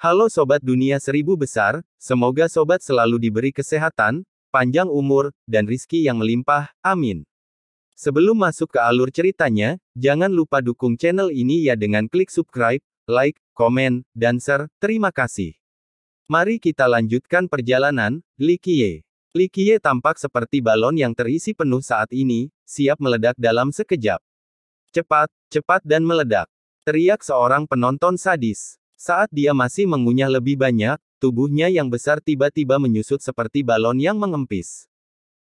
Halo Sobat Dunia Seribu Besar, semoga Sobat selalu diberi kesehatan, panjang umur, dan rizki yang melimpah, amin. Sebelum masuk ke alur ceritanya, jangan lupa dukung channel ini ya dengan klik subscribe, like, komen, dan share, terima kasih. Mari kita lanjutkan perjalanan, Likie. Likie tampak seperti balon yang terisi penuh saat ini, siap meledak dalam sekejap. Cepat, cepat dan meledak. Teriak seorang penonton sadis. Saat dia masih mengunyah lebih banyak, tubuhnya yang besar tiba-tiba menyusut seperti balon yang mengempis.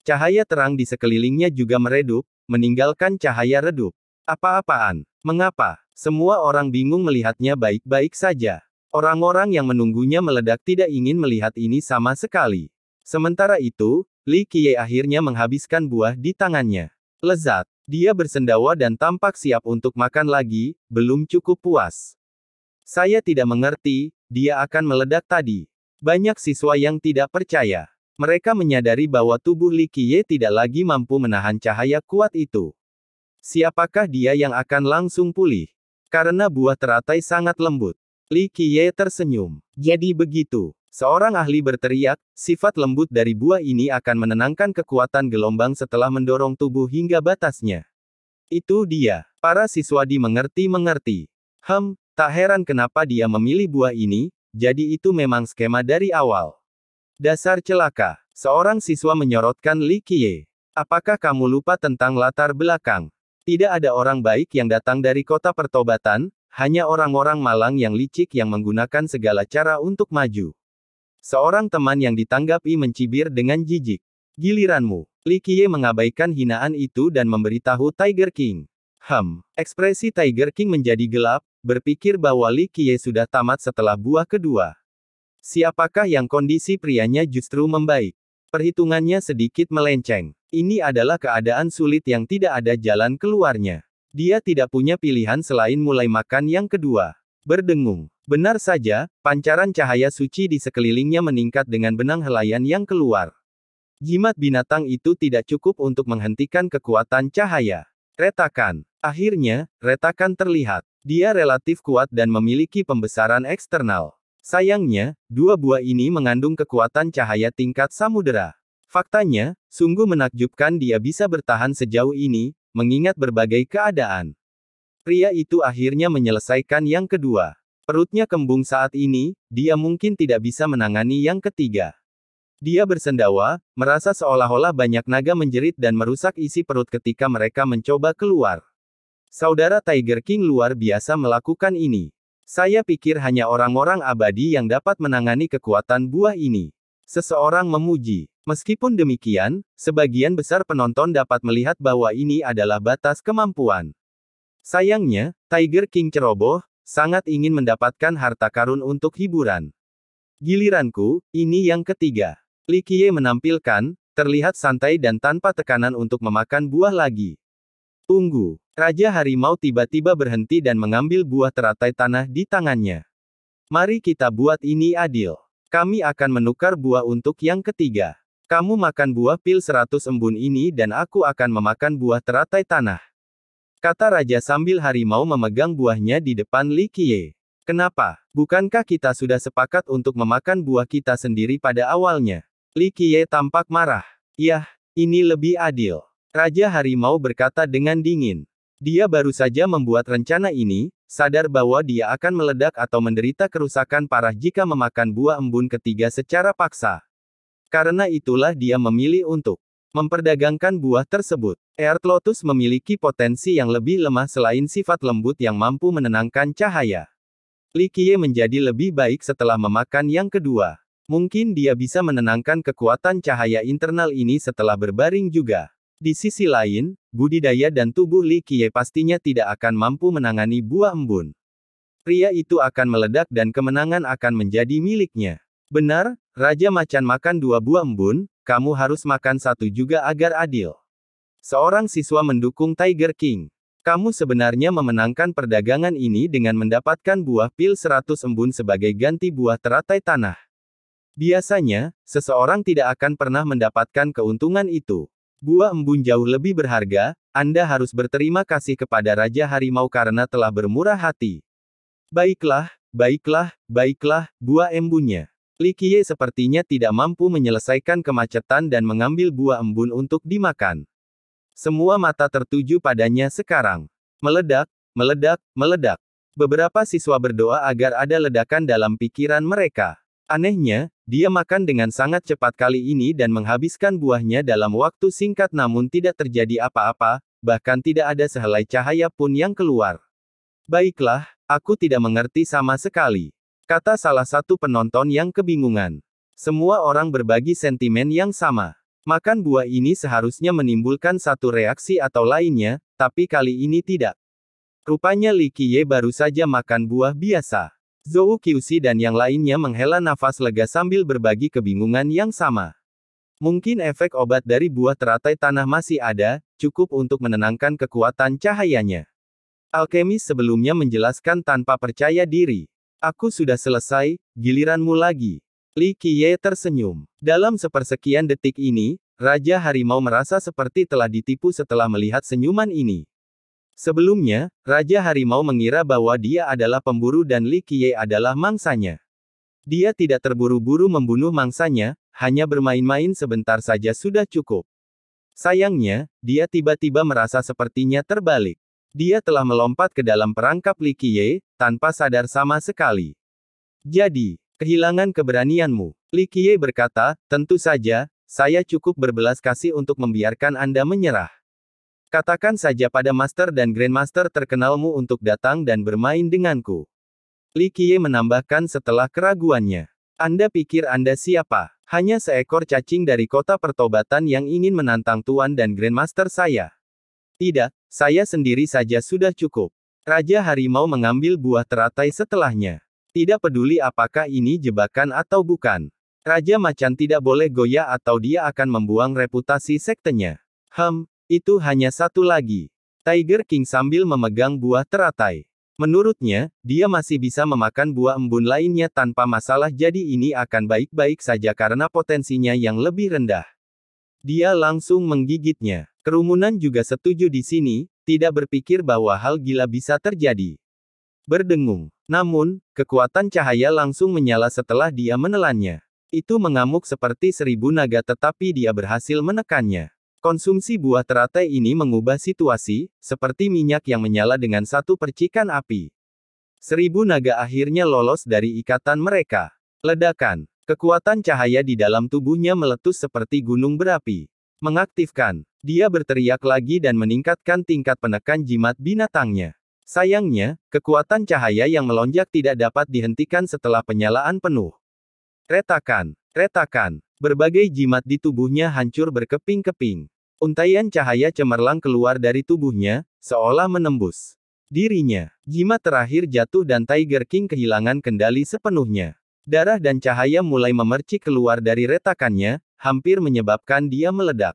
Cahaya terang di sekelilingnya juga meredup, meninggalkan cahaya redup. Apa-apaan? Mengapa? Semua orang bingung melihatnya baik-baik saja. Orang-orang yang menunggunya meledak tidak ingin melihat ini sama sekali. Sementara itu, Li Qiye akhirnya menghabiskan buah di tangannya. Lezat, dia bersendawa dan tampak siap untuk makan lagi, belum cukup puas. Saya tidak mengerti, dia akan meledak tadi. Banyak siswa yang tidak percaya. Mereka menyadari bahwa tubuh Li Qiye tidak lagi mampu menahan cahaya kuat itu. Siapakah dia yang akan langsung pulih? Karena buah teratai sangat lembut. Li Qiye tersenyum. Jadi begitu. Seorang ahli berteriak, sifat lembut dari buah ini akan menenangkan kekuatan gelombang setelah mendorong tubuh hingga batasnya. Itu dia. Para siswa dimengerti-mengerti. Hem, Tak heran kenapa dia memilih buah ini, jadi itu memang skema dari awal. Dasar celaka, seorang siswa menyorotkan Li Qiye. Apakah kamu lupa tentang latar belakang? Tidak ada orang baik yang datang dari kota pertobatan, hanya orang-orang malang yang licik yang menggunakan segala cara untuk maju. Seorang teman yang ditanggapi mencibir dengan jijik. Giliranmu. Li Qiye mengabaikan hinaan itu dan memberitahu Tiger King. Hem, ekspresi Tiger King menjadi gelap, berpikir bahwa Li Qiye sudah tamat setelah buah kedua. Siapakah yang kondisi prianya justru membaik? Perhitungannya sedikit melenceng. Ini adalah keadaan sulit yang tidak ada jalan keluarnya. Dia tidak punya pilihan selain mulai makan yang kedua. Berdengung. Benar saja, pancaran cahaya suci di sekelilingnya meningkat dengan benang helaian yang keluar. Jimat binatang itu tidak cukup untuk menghentikan kekuatan cahaya. Retakan. Akhirnya, retakan terlihat. Dia relatif kuat dan memiliki pembesaran eksternal. Sayangnya, dua buah ini mengandung kekuatan cahaya tingkat samudera. Faktanya, sungguh menakjubkan dia bisa bertahan sejauh ini, mengingat berbagai keadaan. Pria itu akhirnya menyelesaikan yang kedua. Perutnya kembung saat ini, dia mungkin tidak bisa menangani yang ketiga. Dia bersendawa, merasa seolah-olah banyak naga menjerit dan merusak isi perut ketika mereka mencoba keluar. Saudara Tiger King luar biasa melakukan ini. Saya pikir hanya orang-orang abadi yang dapat menangani kekuatan buah ini. Seseorang memuji. Meskipun demikian, sebagian besar penonton dapat melihat bahwa ini adalah batas kemampuan. Sayangnya, Tiger King ceroboh, sangat ingin mendapatkan harta karun untuk hiburan. Giliranku, ini yang ketiga. Li Qiye menampilkan, terlihat santai dan tanpa tekanan untuk memakan buah lagi. Tunggu, Raja Harimau tiba-tiba berhenti dan mengambil buah teratai tanah di tangannya. Mari kita buat ini adil. Kami akan menukar buah untuk yang ketiga. Kamu makan buah pil seratus embun ini dan aku akan memakan buah teratai tanah. Kata Raja sambil harimau memegang buahnya di depan Li Qiye. Kenapa? Bukankah kita sudah sepakat untuk memakan buah kita sendiri pada awalnya? Li Qiye tampak marah. Yah, ini lebih adil. Raja Harimau berkata dengan dingin. Dia baru saja membuat rencana ini, sadar bahwa dia akan meledak atau menderita kerusakan parah jika memakan buah embun ketiga secara paksa. Karena itulah dia memilih untuk memperdagangkan buah tersebut. Air Lotus memiliki potensi yang lebih lemah selain sifat lembut yang mampu menenangkan cahaya. Li Qiye menjadi lebih baik setelah memakan yang kedua. Mungkin dia bisa menenangkan kekuatan cahaya internal ini setelah berbaring juga. Di sisi lain, budidaya dan tubuh Li Qiye pastinya tidak akan mampu menangani buah embun. Pria itu akan meledak dan kemenangan akan menjadi miliknya. Benar, Raja Macan makan dua buah embun, kamu harus makan satu juga agar adil. Seorang siswa mendukung Tiger King. Kamu sebenarnya memenangkan perdagangan ini dengan mendapatkan buah pil 100 embun sebagai ganti buah teratai tanah. Biasanya, seseorang tidak akan pernah mendapatkan keuntungan itu. Buah embun jauh lebih berharga, Anda harus berterima kasih kepada Raja Harimau karena telah bermurah hati. Baiklah, baiklah, baiklah, buah embunnya. Likie sepertinya tidak mampu menyelesaikan kemacetan dan mengambil buah embun untuk dimakan. Semua mata tertuju padanya sekarang. Meledak, meledak, meledak. Beberapa siswa berdoa agar ada ledakan dalam pikiran mereka. Anehnya, dia makan dengan sangat cepat kali ini dan menghabiskan buahnya dalam waktu singkat namun tidak terjadi apa-apa, bahkan tidak ada sehelai cahaya pun yang keluar. Baiklah, aku tidak mengerti sama sekali. Kata salah satu penonton yang kebingungan. Semua orang berbagi sentimen yang sama. Makan buah ini seharusnya menimbulkan satu reaksi atau lainnya, tapi kali ini tidak. Rupanya Li Qiye baru saja makan buah biasa. Zhou Qiuxi dan yang lainnya menghela nafas lega sambil berbagi kebingungan yang sama. Mungkin efek obat dari buah teratai tanah masih ada, cukup untuk menenangkan kekuatan cahayanya. Alkemis sebelumnya menjelaskan tanpa percaya diri. Aku sudah selesai, giliranmu lagi. Li Qiye tersenyum. Dalam sepersekian detik ini, Raja Harimau merasa seperti telah ditipu setelah melihat senyuman ini. Sebelumnya, Raja Harimau mengira bahwa dia adalah pemburu dan Li Qiye adalah mangsanya. Dia tidak terburu-buru membunuh mangsanya, hanya bermain-main sebentar saja sudah cukup. Sayangnya, dia tiba-tiba merasa sepertinya terbalik. Dia telah melompat ke dalam perangkap Li Qiye, tanpa sadar sama sekali. Jadi, kehilangan keberanianmu. Li Qiye berkata, tentu saja, saya cukup berbelas kasih untuk membiarkan Anda menyerah. Katakan saja pada master dan grandmaster terkenalmu untuk datang dan bermain denganku. Li Qiye menambahkan setelah keraguannya. Anda pikir Anda siapa? Hanya seekor cacing dari kota pertobatan yang ingin menantang tuan dan grandmaster saya. Tidak, saya sendiri saja sudah cukup. Raja Harimau mengambil buah teratai setelahnya. Tidak peduli apakah ini jebakan atau bukan. Raja Macan tidak boleh goyah atau dia akan membuang reputasi sektenya. Hem, itu hanya satu lagi. Tiger King sambil memegang buah teratai. Menurutnya, dia masih bisa memakan buah embun lainnya tanpa masalah jadi ini akan baik-baik saja karena potensinya yang lebih rendah. Dia langsung menggigitnya. Kerumunan juga setuju di sini, tidak berpikir bahwa hal gila bisa terjadi. Berdengung. Namun, kekuatan cahaya langsung menyala setelah dia menelannya. Itu mengamuk seperti seribu naga tetapi dia berhasil menekannya. Konsumsi buah teratai ini mengubah situasi, seperti minyak yang menyala dengan satu percikan api. Seribu naga akhirnya lolos dari ikatan mereka. Ledakan, kekuatan cahaya di dalam tubuhnya meletus seperti gunung berapi. Mengaktifkan, dia berteriak lagi dan meningkatkan tingkat penekan jimat binatangnya. Sayangnya, kekuatan cahaya yang melonjak tidak dapat dihentikan setelah penyalaan penuh. Retakan, retakan, Berbagai jimat di tubuhnya hancur berkeping-keping. Untaian cahaya cemerlang keluar dari tubuhnya, seolah menembus dirinya. Jimat terakhir jatuh dan Tiger King kehilangan kendali sepenuhnya. Darah dan cahaya mulai memercik keluar dari retakannya, hampir menyebabkan dia meledak.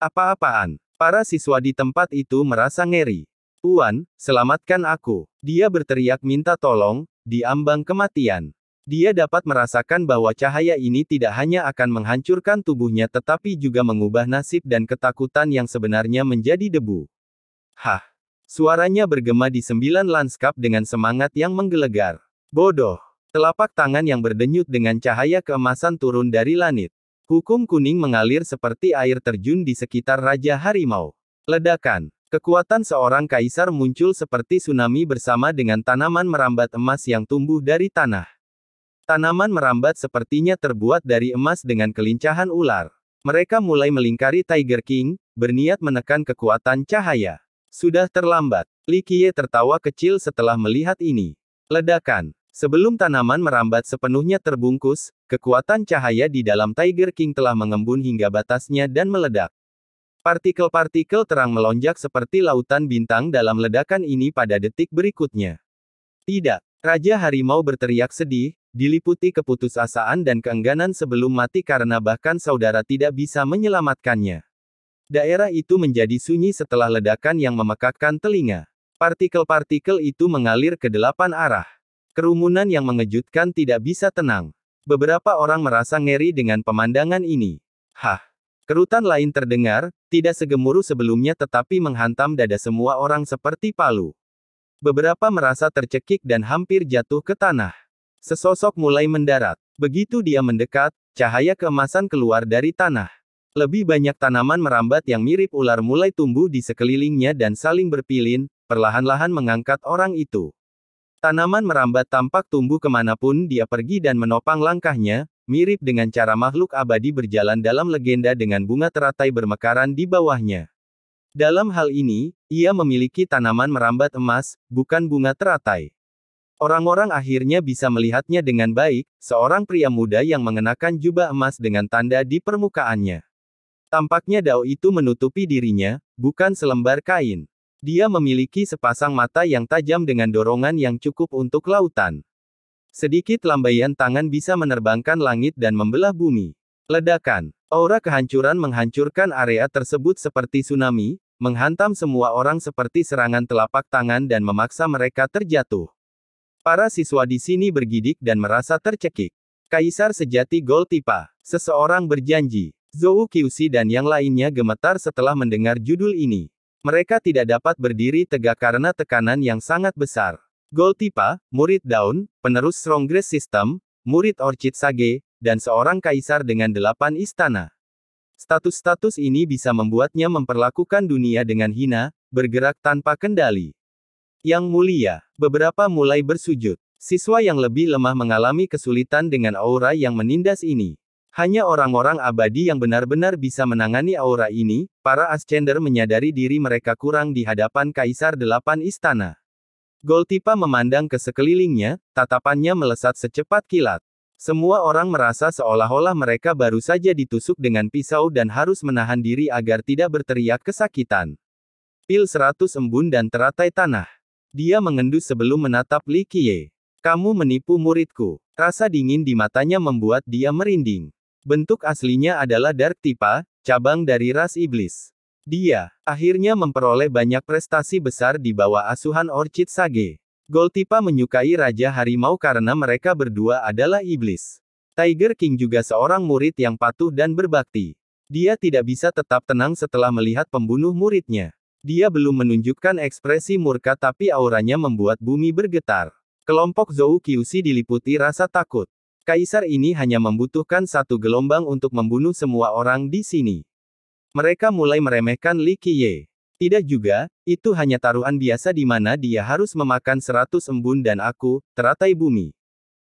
Apa-apaan? Para siswa di tempat itu merasa ngeri. Tuan, selamatkan aku. Dia berteriak minta tolong, di ambang kematian. Dia dapat merasakan bahwa cahaya ini tidak hanya akan menghancurkan tubuhnya tetapi juga mengubah nasib dan ketakutan yang sebenarnya menjadi debu. Hah! Suaranya bergema di sembilan lanskap dengan semangat yang menggelegar. Bodoh! Telapak tangan yang berdenyut dengan cahaya keemasan turun dari langit. Hukum kuning mengalir seperti air terjun di sekitar Raja Harimau. Ledakan. Kekuatan seorang kaisar muncul seperti tsunami bersama dengan tanaman merambat emas yang tumbuh dari tanah. Tanaman merambat sepertinya terbuat dari emas dengan kelincahan ular. Mereka mulai melingkari Tiger King, berniat menekan kekuatan cahaya. Sudah terlambat. Li Likie tertawa kecil setelah melihat ini. Ledakan. Sebelum tanaman merambat sepenuhnya terbungkus, kekuatan cahaya di dalam Tiger King telah mengembun hingga batasnya dan meledak. Partikel-partikel terang melonjak seperti lautan bintang dalam ledakan ini pada detik berikutnya. Tidak, Raja Harimau berteriak sedih, Diliputi keputusasaan dan keengganan sebelum mati karena bahkan saudara tidak bisa menyelamatkannya. Daerah itu menjadi sunyi setelah ledakan yang memekakkan telinga. Partikel-partikel itu mengalir ke delapan arah. Kerumunan yang mengejutkan tidak bisa tenang. Beberapa orang merasa ngeri dengan pemandangan ini. Hah. Kerutan lain terdengar, tidak segemuruh sebelumnya tetapi menghantam dada semua orang seperti palu. Beberapa merasa tercekik dan hampir jatuh ke tanah. Sesosok mulai mendarat. Begitu dia mendekat, cahaya keemasan keluar dari tanah. Lebih banyak tanaman merambat yang mirip ular mulai tumbuh di sekelilingnya dan saling berpilin, perlahan-lahan mengangkat orang itu. Tanaman merambat tampak tumbuh kemanapun dia pergi dan menopang langkahnya, mirip dengan cara makhluk abadi berjalan dalam legenda dengan bunga teratai bermekaran di bawahnya. Dalam hal ini, ia memiliki tanaman merambat emas, bukan bunga teratai. Orang-orang akhirnya bisa melihatnya dengan baik, seorang pria muda yang mengenakan jubah emas dengan tanda di permukaannya. Tampaknya dao itu menutupi dirinya, bukan selembar kain. Dia memiliki sepasang mata yang tajam dengan dorongan yang cukup untuk lautan. Sedikit lambaian tangan bisa menerbangkan langit dan membelah bumi. Ledakan, aura kehancuran menghancurkan area tersebut seperti tsunami, menghantam semua orang seperti serangan telapak tangan dan memaksa mereka terjatuh. Para siswa di sini bergidik dan merasa tercekik. Kaisar sejati Goltipa, Seseorang berjanji. Zou Kyushi dan yang lainnya gemetar setelah mendengar judul ini. Mereka tidak dapat berdiri tegak karena tekanan yang sangat besar. Goltipa, murid daun, penerus Strongress System, murid Orchid Sage, dan seorang kaisar dengan delapan istana. Status-status ini bisa membuatnya memperlakukan dunia dengan hina, bergerak tanpa kendali. Yang mulia, beberapa mulai bersujud. Siswa yang lebih lemah mengalami kesulitan dengan aura yang menindas ini. Hanya orang-orang abadi yang benar-benar bisa menangani aura ini, para Ascender menyadari diri mereka kurang di hadapan Kaisar Delapan Istana. Goltipa memandang ke sekelilingnya, tatapannya melesat secepat kilat. Semua orang merasa seolah-olah mereka baru saja ditusuk dengan pisau dan harus menahan diri agar tidak berteriak kesakitan. Pil seratus embun dan teratai tanah. Dia mengendus sebelum menatap Li Qiye. Kamu menipu muridku. Rasa dingin di matanya membuat dia merinding. Bentuk aslinya adalah Dark Tipa, cabang dari ras iblis. Dia, akhirnya memperoleh banyak prestasi besar di bawah asuhan Orchid Sage. Goltipa menyukai Raja Harimau karena mereka berdua adalah iblis. Tiger King juga seorang murid yang patuh dan berbakti. Dia tidak bisa tetap tenang setelah melihat pembunuh muridnya. Dia belum menunjukkan ekspresi murka tapi auranya membuat bumi bergetar. Kelompok Zhou Qiuxi diliputi rasa takut. Kaisar ini hanya membutuhkan satu gelombang untuk membunuh semua orang di sini. Mereka mulai meremehkan Li Qiye. Tidak juga, itu hanya taruhan biasa di mana dia harus memakan seratus embun dan aku, teratai bumi.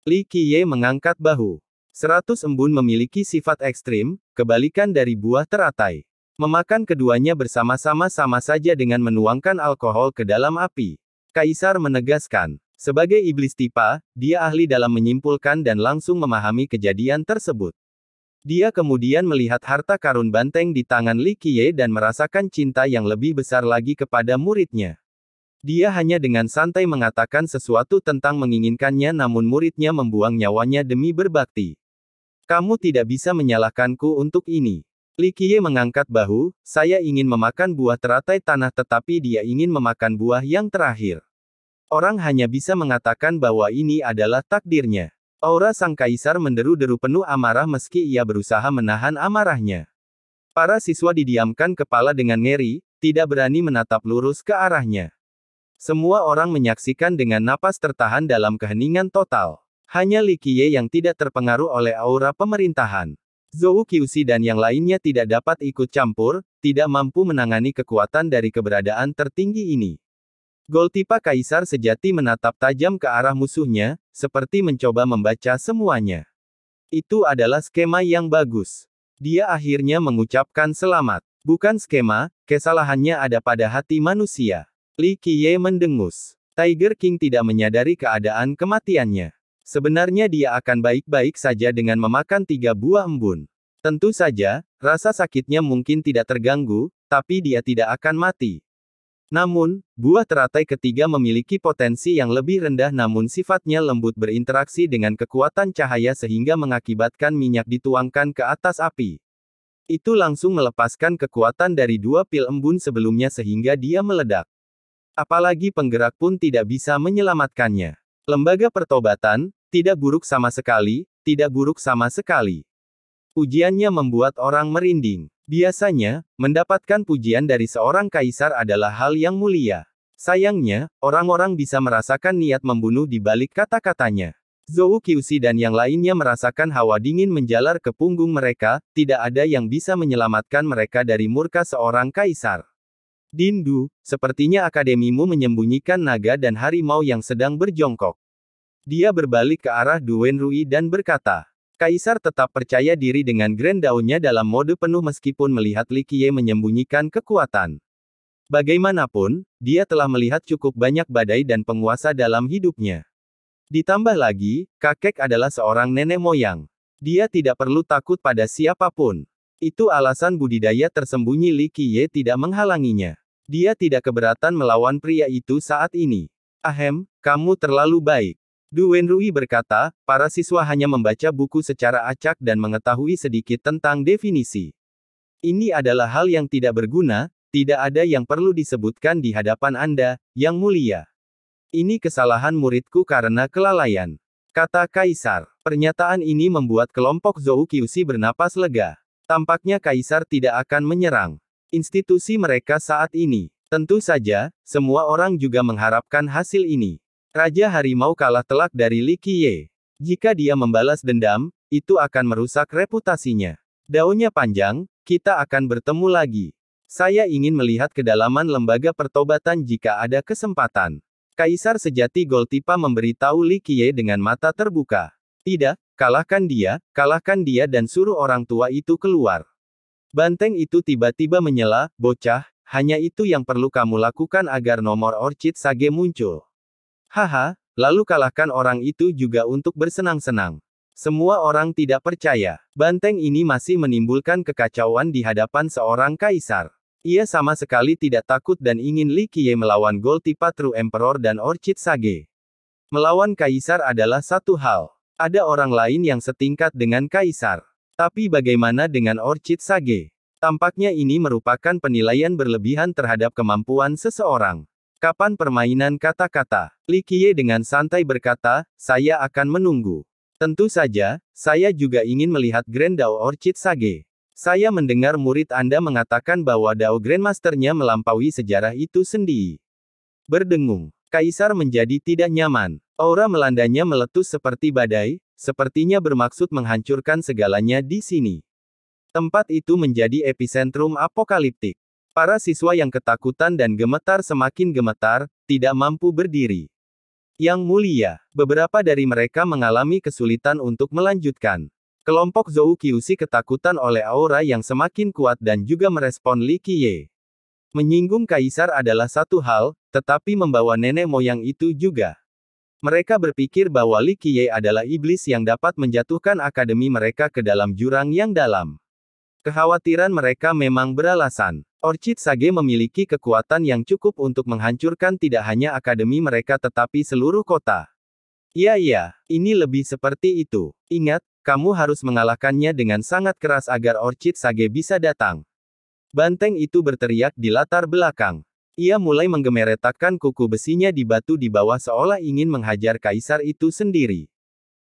Li Qiye mengangkat bahu. Seratus embun memiliki sifat ekstrim, kebalikan dari buah teratai. Memakan keduanya bersama-sama sama saja dengan menuangkan alkohol ke dalam api. Kaisar menegaskan, sebagai iblis tipa, dia ahli dalam menyimpulkan dan langsung memahami kejadian tersebut. Dia kemudian melihat harta karun banteng di tangan Li Qiye dan merasakan cinta yang lebih besar lagi kepada muridnya. Dia hanya dengan santai mengatakan sesuatu tentang menginginkannya namun muridnya membuang nyawanya demi berbakti. Kamu tidak bisa menyalahkanku untuk ini. Qiye mengangkat bahu, saya ingin memakan buah teratai tanah tetapi dia ingin memakan buah yang terakhir. Orang hanya bisa mengatakan bahwa ini adalah takdirnya. Aura sang kaisar menderu-deru penuh amarah meski ia berusaha menahan amarahnya. Para siswa didiamkan kepala dengan ngeri, tidak berani menatap lurus ke arahnya. Semua orang menyaksikan dengan napas tertahan dalam keheningan total. Hanya Qiye yang tidak terpengaruh oleh aura pemerintahan. Zhou Qiuxi dan yang lainnya tidak dapat ikut campur, tidak mampu menangani kekuatan dari keberadaan tertinggi ini. Goltipa Kaisar sejati menatap tajam ke arah musuhnya, seperti mencoba membaca semuanya. Itu adalah skema yang bagus. Dia akhirnya mengucapkan selamat. Bukan skema, kesalahannya ada pada hati manusia. Li Qiye mendengus. Tiger King tidak menyadari keadaan kematiannya. Sebenarnya dia akan baik-baik saja dengan memakan tiga buah embun. Tentu saja, rasa sakitnya mungkin tidak terganggu, tapi dia tidak akan mati. Namun, buah teratai ketiga memiliki potensi yang lebih rendah namun sifatnya lembut berinteraksi dengan kekuatan cahaya sehingga mengakibatkan minyak dituangkan ke atas api. Itu langsung melepaskan kekuatan dari dua pil embun sebelumnya sehingga dia meledak. Apalagi penggerak pun tidak bisa menyelamatkannya. Lembaga pertobatan, tidak buruk sama sekali, tidak buruk sama sekali. Ujiannya membuat orang merinding. Biasanya, mendapatkan pujian dari seorang kaisar adalah hal yang mulia. Sayangnya, orang-orang bisa merasakan niat membunuh di balik kata-katanya. Zhou Qiuxi dan yang lainnya merasakan hawa dingin menjalar ke punggung mereka, tidak ada yang bisa menyelamatkan mereka dari murka seorang kaisar. Dindu, sepertinya akademimu menyembunyikan naga dan harimau yang sedang berjongkok. Dia berbalik ke arah Duen Rui dan berkata, Kaisar tetap percaya diri dengan grand daunnya dalam mode penuh meskipun melihat Li Qiye menyembunyikan kekuatan. Bagaimanapun, dia telah melihat cukup banyak badai dan penguasa dalam hidupnya. Ditambah lagi, kakek adalah seorang nenek moyang. Dia tidak perlu takut pada siapapun. Itu alasan budidaya tersembunyi Li Qiye tidak menghalanginya. Dia tidak keberatan melawan pria itu saat ini. Ahem, kamu terlalu baik. Duwen Rui berkata, para siswa hanya membaca buku secara acak dan mengetahui sedikit tentang definisi. Ini adalah hal yang tidak berguna, tidak ada yang perlu disebutkan di hadapan Anda, yang mulia. Ini kesalahan muridku karena kelalaian. Kata Kaisar, pernyataan ini membuat kelompok Zhou Qiuxi bernapas lega. Tampaknya Kaisar tidak akan menyerang institusi mereka saat ini. Tentu saja, semua orang juga mengharapkan hasil ini. Raja Harimau kalah telak dari Li Qiye. Jika dia membalas dendam, itu akan merusak reputasinya. Daunnya panjang, kita akan bertemu lagi. Saya ingin melihat kedalaman lembaga pertobatan jika ada kesempatan. Kaisar sejati Goltipa memberitahu Li Qiye dengan mata terbuka. Tidak, kalahkan dia, kalahkan dia dan suruh orang tua itu keluar. Banteng itu tiba-tiba menyela, bocah, hanya itu yang perlu kamu lakukan agar nomor orchid sage muncul. Haha, lalu kalahkan orang itu juga untuk bersenang-senang. Semua orang tidak percaya, banteng ini masih menimbulkan kekacauan di hadapan seorang kaisar. Ia sama sekali tidak takut dan ingin Li Qiye melawan Golti True Emperor dan Orchid Sage. Melawan kaisar adalah satu hal. Ada orang lain yang setingkat dengan kaisar. Tapi bagaimana dengan Orchid Sage? Tampaknya ini merupakan penilaian berlebihan terhadap kemampuan seseorang. Kapan permainan kata-kata? Li Qiye dengan santai berkata, saya akan menunggu. Tentu saja, saya juga ingin melihat Grand Dao Orchid Sage. Saya mendengar murid Anda mengatakan bahwa Dao Grandmasternya melampaui sejarah itu sendiri. Berdengung, Kaisar menjadi tidak nyaman. Aura melandanya meletus seperti badai, sepertinya bermaksud menghancurkan segalanya di sini. Tempat itu menjadi epicentrum apokaliptik. Para siswa yang ketakutan dan gemetar semakin gemetar, tidak mampu berdiri. Yang mulia, beberapa dari mereka mengalami kesulitan untuk melanjutkan. Kelompok Zhou Qiuxi ketakutan oleh aura yang semakin kuat dan juga merespon Li Qiye. Menyinggung kaisar adalah satu hal, tetapi membawa nenek moyang itu juga. Mereka berpikir bahwa Li Qiye adalah iblis yang dapat menjatuhkan akademi mereka ke dalam jurang yang dalam. Kekhawatiran mereka memang beralasan. Orchid Sage memiliki kekuatan yang cukup untuk menghancurkan tidak hanya akademi mereka tetapi seluruh kota. Iya iya, ini lebih seperti itu. Ingat, kamu harus mengalahkannya dengan sangat keras agar Orchid Sage bisa datang. Banteng itu berteriak di latar belakang. Ia mulai menggemeretakkan kuku besinya di batu di bawah seolah ingin menghajar kaisar itu sendiri.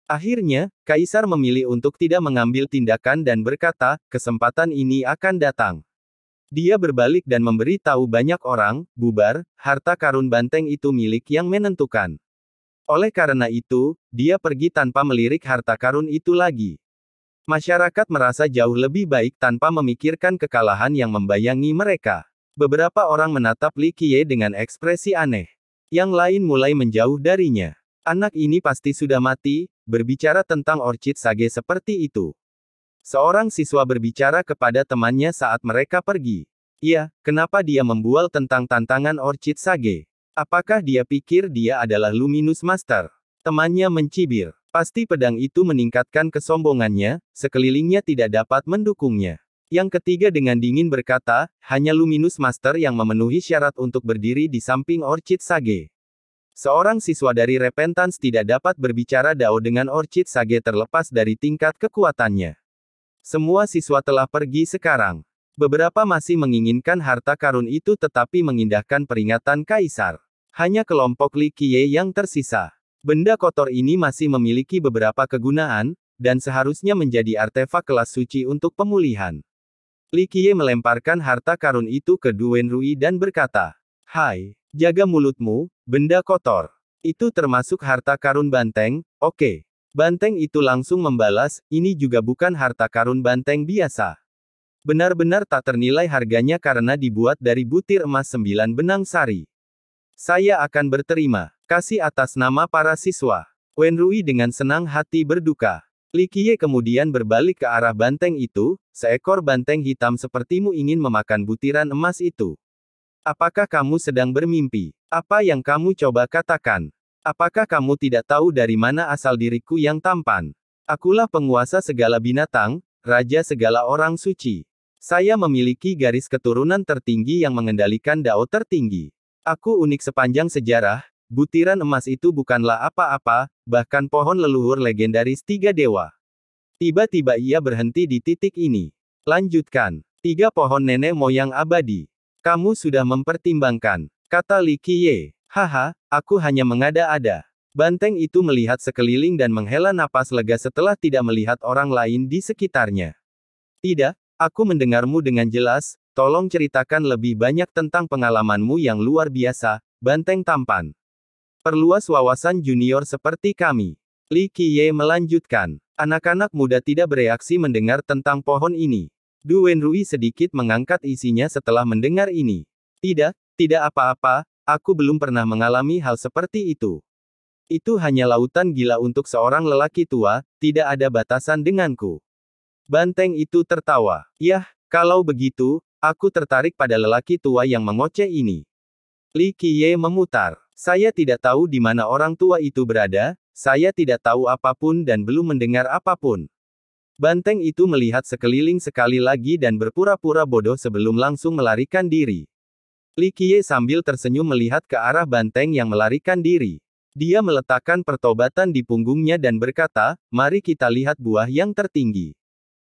Akhirnya, kaisar memilih untuk tidak mengambil tindakan dan berkata, kesempatan ini akan datang. Dia berbalik dan memberi tahu banyak orang, bubar, harta karun banteng itu milik yang menentukan. Oleh karena itu, dia pergi tanpa melirik harta karun itu lagi. Masyarakat merasa jauh lebih baik tanpa memikirkan kekalahan yang membayangi mereka. Beberapa orang menatap Li Qiye dengan ekspresi aneh. Yang lain mulai menjauh darinya. Anak ini pasti sudah mati, berbicara tentang orchid sage seperti itu. Seorang siswa berbicara kepada temannya saat mereka pergi. Iya, kenapa dia membual tentang tantangan Orchid Sage? Apakah dia pikir dia adalah Luminous Master? Temannya mencibir. Pasti pedang itu meningkatkan kesombongannya, sekelilingnya tidak dapat mendukungnya. Yang ketiga dengan dingin berkata, hanya Luminous Master yang memenuhi syarat untuk berdiri di samping Orchid Sage. Seorang siswa dari Repentance tidak dapat berbicara Dao dengan Orchid Sage terlepas dari tingkat kekuatannya. Semua siswa telah pergi sekarang. Beberapa masih menginginkan harta karun itu tetapi mengindahkan peringatan kaisar. Hanya kelompok Li Qiye yang tersisa. Benda kotor ini masih memiliki beberapa kegunaan, dan seharusnya menjadi artefak kelas suci untuk pemulihan. Li Qiye melemparkan harta karun itu ke Duen Rui dan berkata, Hai, jaga mulutmu, benda kotor. Itu termasuk harta karun banteng, oke. Okay. Banteng itu langsung membalas, ini juga bukan harta karun banteng biasa. Benar-benar tak ternilai harganya karena dibuat dari butir emas sembilan benang sari. Saya akan berterima kasih atas nama para siswa. Wen Rui dengan senang hati berduka. Li Likie kemudian berbalik ke arah banteng itu, seekor banteng hitam sepertimu ingin memakan butiran emas itu. Apakah kamu sedang bermimpi? Apa yang kamu coba katakan? Apakah kamu tidak tahu dari mana asal diriku yang tampan? Akulah penguasa segala binatang, raja segala orang suci. Saya memiliki garis keturunan tertinggi yang mengendalikan dao tertinggi. Aku unik sepanjang sejarah, butiran emas itu bukanlah apa-apa, bahkan pohon leluhur legendaris tiga dewa. Tiba-tiba ia berhenti di titik ini. Lanjutkan. Tiga pohon nenek moyang abadi. Kamu sudah mempertimbangkan, kata Li Qiye. Haha, aku hanya mengada-ada. Banteng itu melihat sekeliling dan menghela napas lega setelah tidak melihat orang lain di sekitarnya. Tidak, aku mendengarmu dengan jelas, tolong ceritakan lebih banyak tentang pengalamanmu yang luar biasa, Banteng tampan. Perluas wawasan junior seperti kami. Li Qiye melanjutkan. Anak-anak muda tidak bereaksi mendengar tentang pohon ini. Du Wenrui sedikit mengangkat isinya setelah mendengar ini. Tidak, tidak apa-apa, Aku belum pernah mengalami hal seperti itu. Itu hanya lautan gila untuk seorang lelaki tua, tidak ada batasan denganku. Banteng itu tertawa. Yah, kalau begitu, aku tertarik pada lelaki tua yang mengoceh ini. Li Qiye memutar. Saya tidak tahu di mana orang tua itu berada, saya tidak tahu apapun dan belum mendengar apapun. Banteng itu melihat sekeliling sekali lagi dan berpura-pura bodoh sebelum langsung melarikan diri. Li Qiye sambil tersenyum melihat ke arah banteng yang melarikan diri. Dia meletakkan pertobatan di punggungnya dan berkata, mari kita lihat buah yang tertinggi.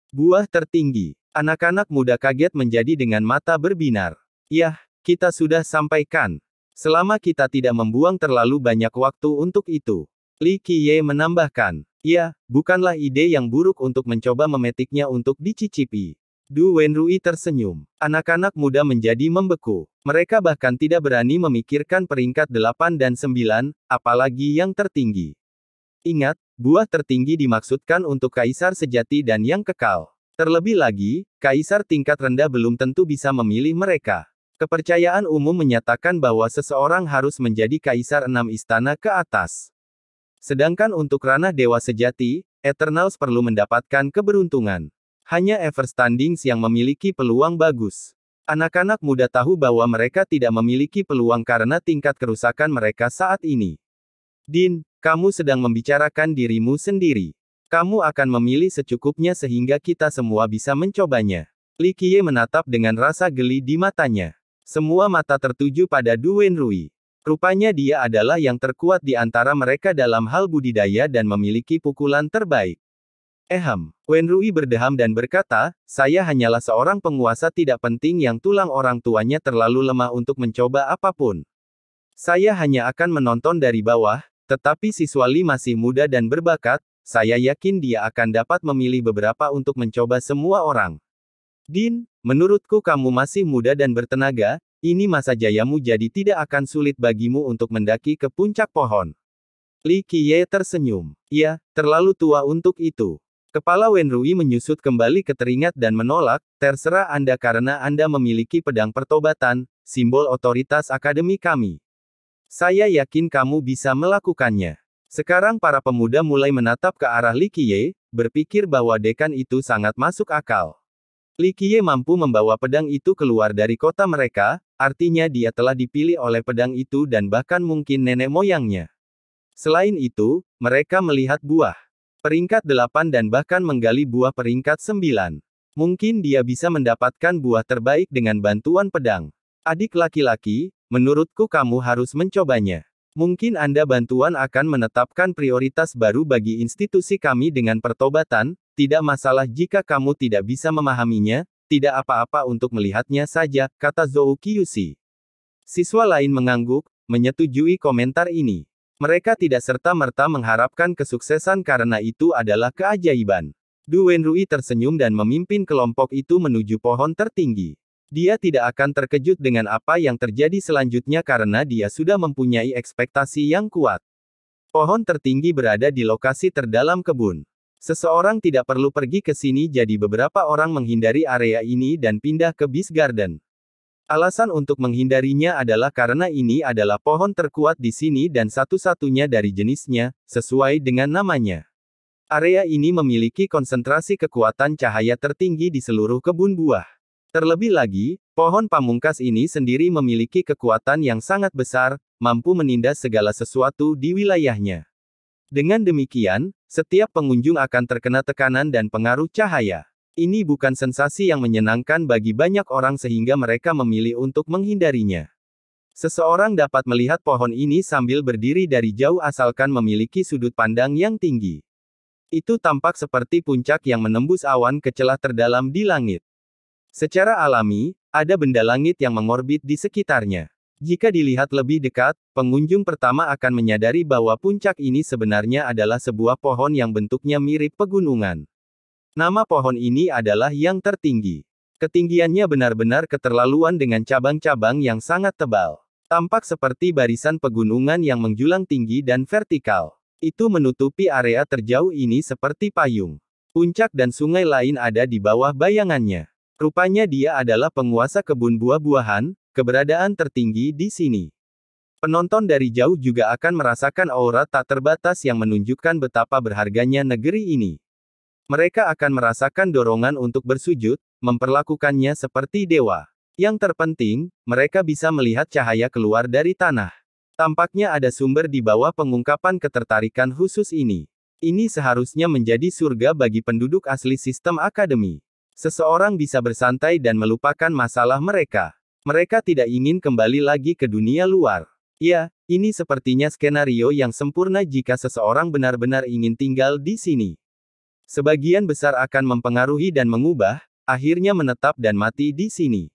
Buah tertinggi. Anak-anak muda kaget menjadi dengan mata berbinar. Yah, kita sudah sampaikan. Selama kita tidak membuang terlalu banyak waktu untuk itu. Li Qiye menambahkan, ya, bukanlah ide yang buruk untuk mencoba memetiknya untuk dicicipi. Du Wenrui tersenyum. Anak-anak muda menjadi membeku. Mereka bahkan tidak berani memikirkan peringkat 8 dan 9, apalagi yang tertinggi. Ingat, buah tertinggi dimaksudkan untuk kaisar sejati dan yang kekal. Terlebih lagi, kaisar tingkat rendah belum tentu bisa memilih mereka. Kepercayaan umum menyatakan bahwa seseorang harus menjadi kaisar enam istana ke atas. Sedangkan untuk ranah dewa sejati, Eternals perlu mendapatkan keberuntungan. Hanya Everstandings yang memiliki peluang bagus. Anak-anak muda tahu bahwa mereka tidak memiliki peluang karena tingkat kerusakan mereka saat ini. Din, kamu sedang membicarakan dirimu sendiri. Kamu akan memilih secukupnya sehingga kita semua bisa mencobanya. Li Qiye menatap dengan rasa geli di matanya. Semua mata tertuju pada Du Rui. Rupanya dia adalah yang terkuat di antara mereka dalam hal budidaya dan memiliki pukulan terbaik. Eham. Rui berdeham dan berkata, saya hanyalah seorang penguasa tidak penting yang tulang orang tuanya terlalu lemah untuk mencoba apapun. Saya hanya akan menonton dari bawah, tetapi siswa Li masih muda dan berbakat, saya yakin dia akan dapat memilih beberapa untuk mencoba semua orang. Din, menurutku kamu masih muda dan bertenaga, ini masa jayamu jadi tidak akan sulit bagimu untuk mendaki ke puncak pohon. Li Qiye tersenyum. Ya, terlalu tua untuk itu. Kepala Wen Rui menyusut kembali ke teringat dan menolak, terserah Anda karena Anda memiliki pedang pertobatan, simbol otoritas akademi kami. Saya yakin kamu bisa melakukannya. Sekarang para pemuda mulai menatap ke arah Li Qiye, berpikir bahwa dekan itu sangat masuk akal. Li Qiye mampu membawa pedang itu keluar dari kota mereka, artinya dia telah dipilih oleh pedang itu dan bahkan mungkin nenek moyangnya. Selain itu, mereka melihat buah peringkat 8 dan bahkan menggali buah peringkat 9. Mungkin dia bisa mendapatkan buah terbaik dengan bantuan pedang. Adik laki-laki, menurutku kamu harus mencobanya. Mungkin Anda bantuan akan menetapkan prioritas baru bagi institusi kami dengan pertobatan, tidak masalah jika kamu tidak bisa memahaminya, tidak apa-apa untuk melihatnya saja, kata Zou Yusi. Siswa lain mengangguk, menyetujui komentar ini. Mereka tidak serta-merta mengharapkan kesuksesan karena itu adalah keajaiban. Duwen Rui tersenyum dan memimpin kelompok itu menuju pohon tertinggi. Dia tidak akan terkejut dengan apa yang terjadi selanjutnya karena dia sudah mempunyai ekspektasi yang kuat. Pohon tertinggi berada di lokasi terdalam kebun. Seseorang tidak perlu pergi ke sini jadi beberapa orang menghindari area ini dan pindah ke Beast Garden. Alasan untuk menghindarinya adalah karena ini adalah pohon terkuat di sini dan satu-satunya dari jenisnya, sesuai dengan namanya. Area ini memiliki konsentrasi kekuatan cahaya tertinggi di seluruh kebun buah. Terlebih lagi, pohon pamungkas ini sendiri memiliki kekuatan yang sangat besar, mampu menindas segala sesuatu di wilayahnya. Dengan demikian, setiap pengunjung akan terkena tekanan dan pengaruh cahaya. Ini bukan sensasi yang menyenangkan bagi banyak orang sehingga mereka memilih untuk menghindarinya. Seseorang dapat melihat pohon ini sambil berdiri dari jauh asalkan memiliki sudut pandang yang tinggi. Itu tampak seperti puncak yang menembus awan ke celah terdalam di langit. Secara alami, ada benda langit yang mengorbit di sekitarnya. Jika dilihat lebih dekat, pengunjung pertama akan menyadari bahwa puncak ini sebenarnya adalah sebuah pohon yang bentuknya mirip pegunungan. Nama pohon ini adalah yang tertinggi. Ketinggiannya benar-benar keterlaluan dengan cabang-cabang yang sangat tebal. Tampak seperti barisan pegunungan yang menjulang tinggi dan vertikal. Itu menutupi area terjauh ini seperti payung. Puncak dan sungai lain ada di bawah bayangannya. Rupanya dia adalah penguasa kebun buah-buahan, keberadaan tertinggi di sini. Penonton dari jauh juga akan merasakan aura tak terbatas yang menunjukkan betapa berharganya negeri ini. Mereka akan merasakan dorongan untuk bersujud, memperlakukannya seperti dewa. Yang terpenting, mereka bisa melihat cahaya keluar dari tanah. Tampaknya ada sumber di bawah pengungkapan ketertarikan khusus ini. Ini seharusnya menjadi surga bagi penduduk asli sistem akademi. Seseorang bisa bersantai dan melupakan masalah mereka. Mereka tidak ingin kembali lagi ke dunia luar. Ya, ini sepertinya skenario yang sempurna jika seseorang benar-benar ingin tinggal di sini. Sebagian besar akan mempengaruhi dan mengubah, akhirnya menetap dan mati di sini.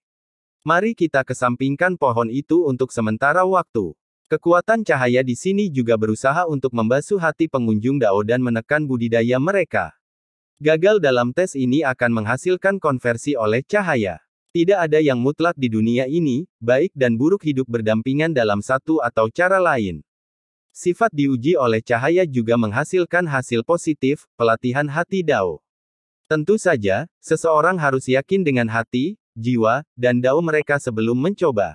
Mari kita kesampingkan pohon itu untuk sementara waktu. Kekuatan cahaya di sini juga berusaha untuk membasuh hati pengunjung Dao dan menekan budidaya mereka. Gagal dalam tes ini akan menghasilkan konversi oleh cahaya. Tidak ada yang mutlak di dunia ini, baik dan buruk hidup berdampingan dalam satu atau cara lain. Sifat diuji oleh cahaya juga menghasilkan hasil positif, pelatihan hati dao. Tentu saja, seseorang harus yakin dengan hati, jiwa, dan dao mereka sebelum mencoba.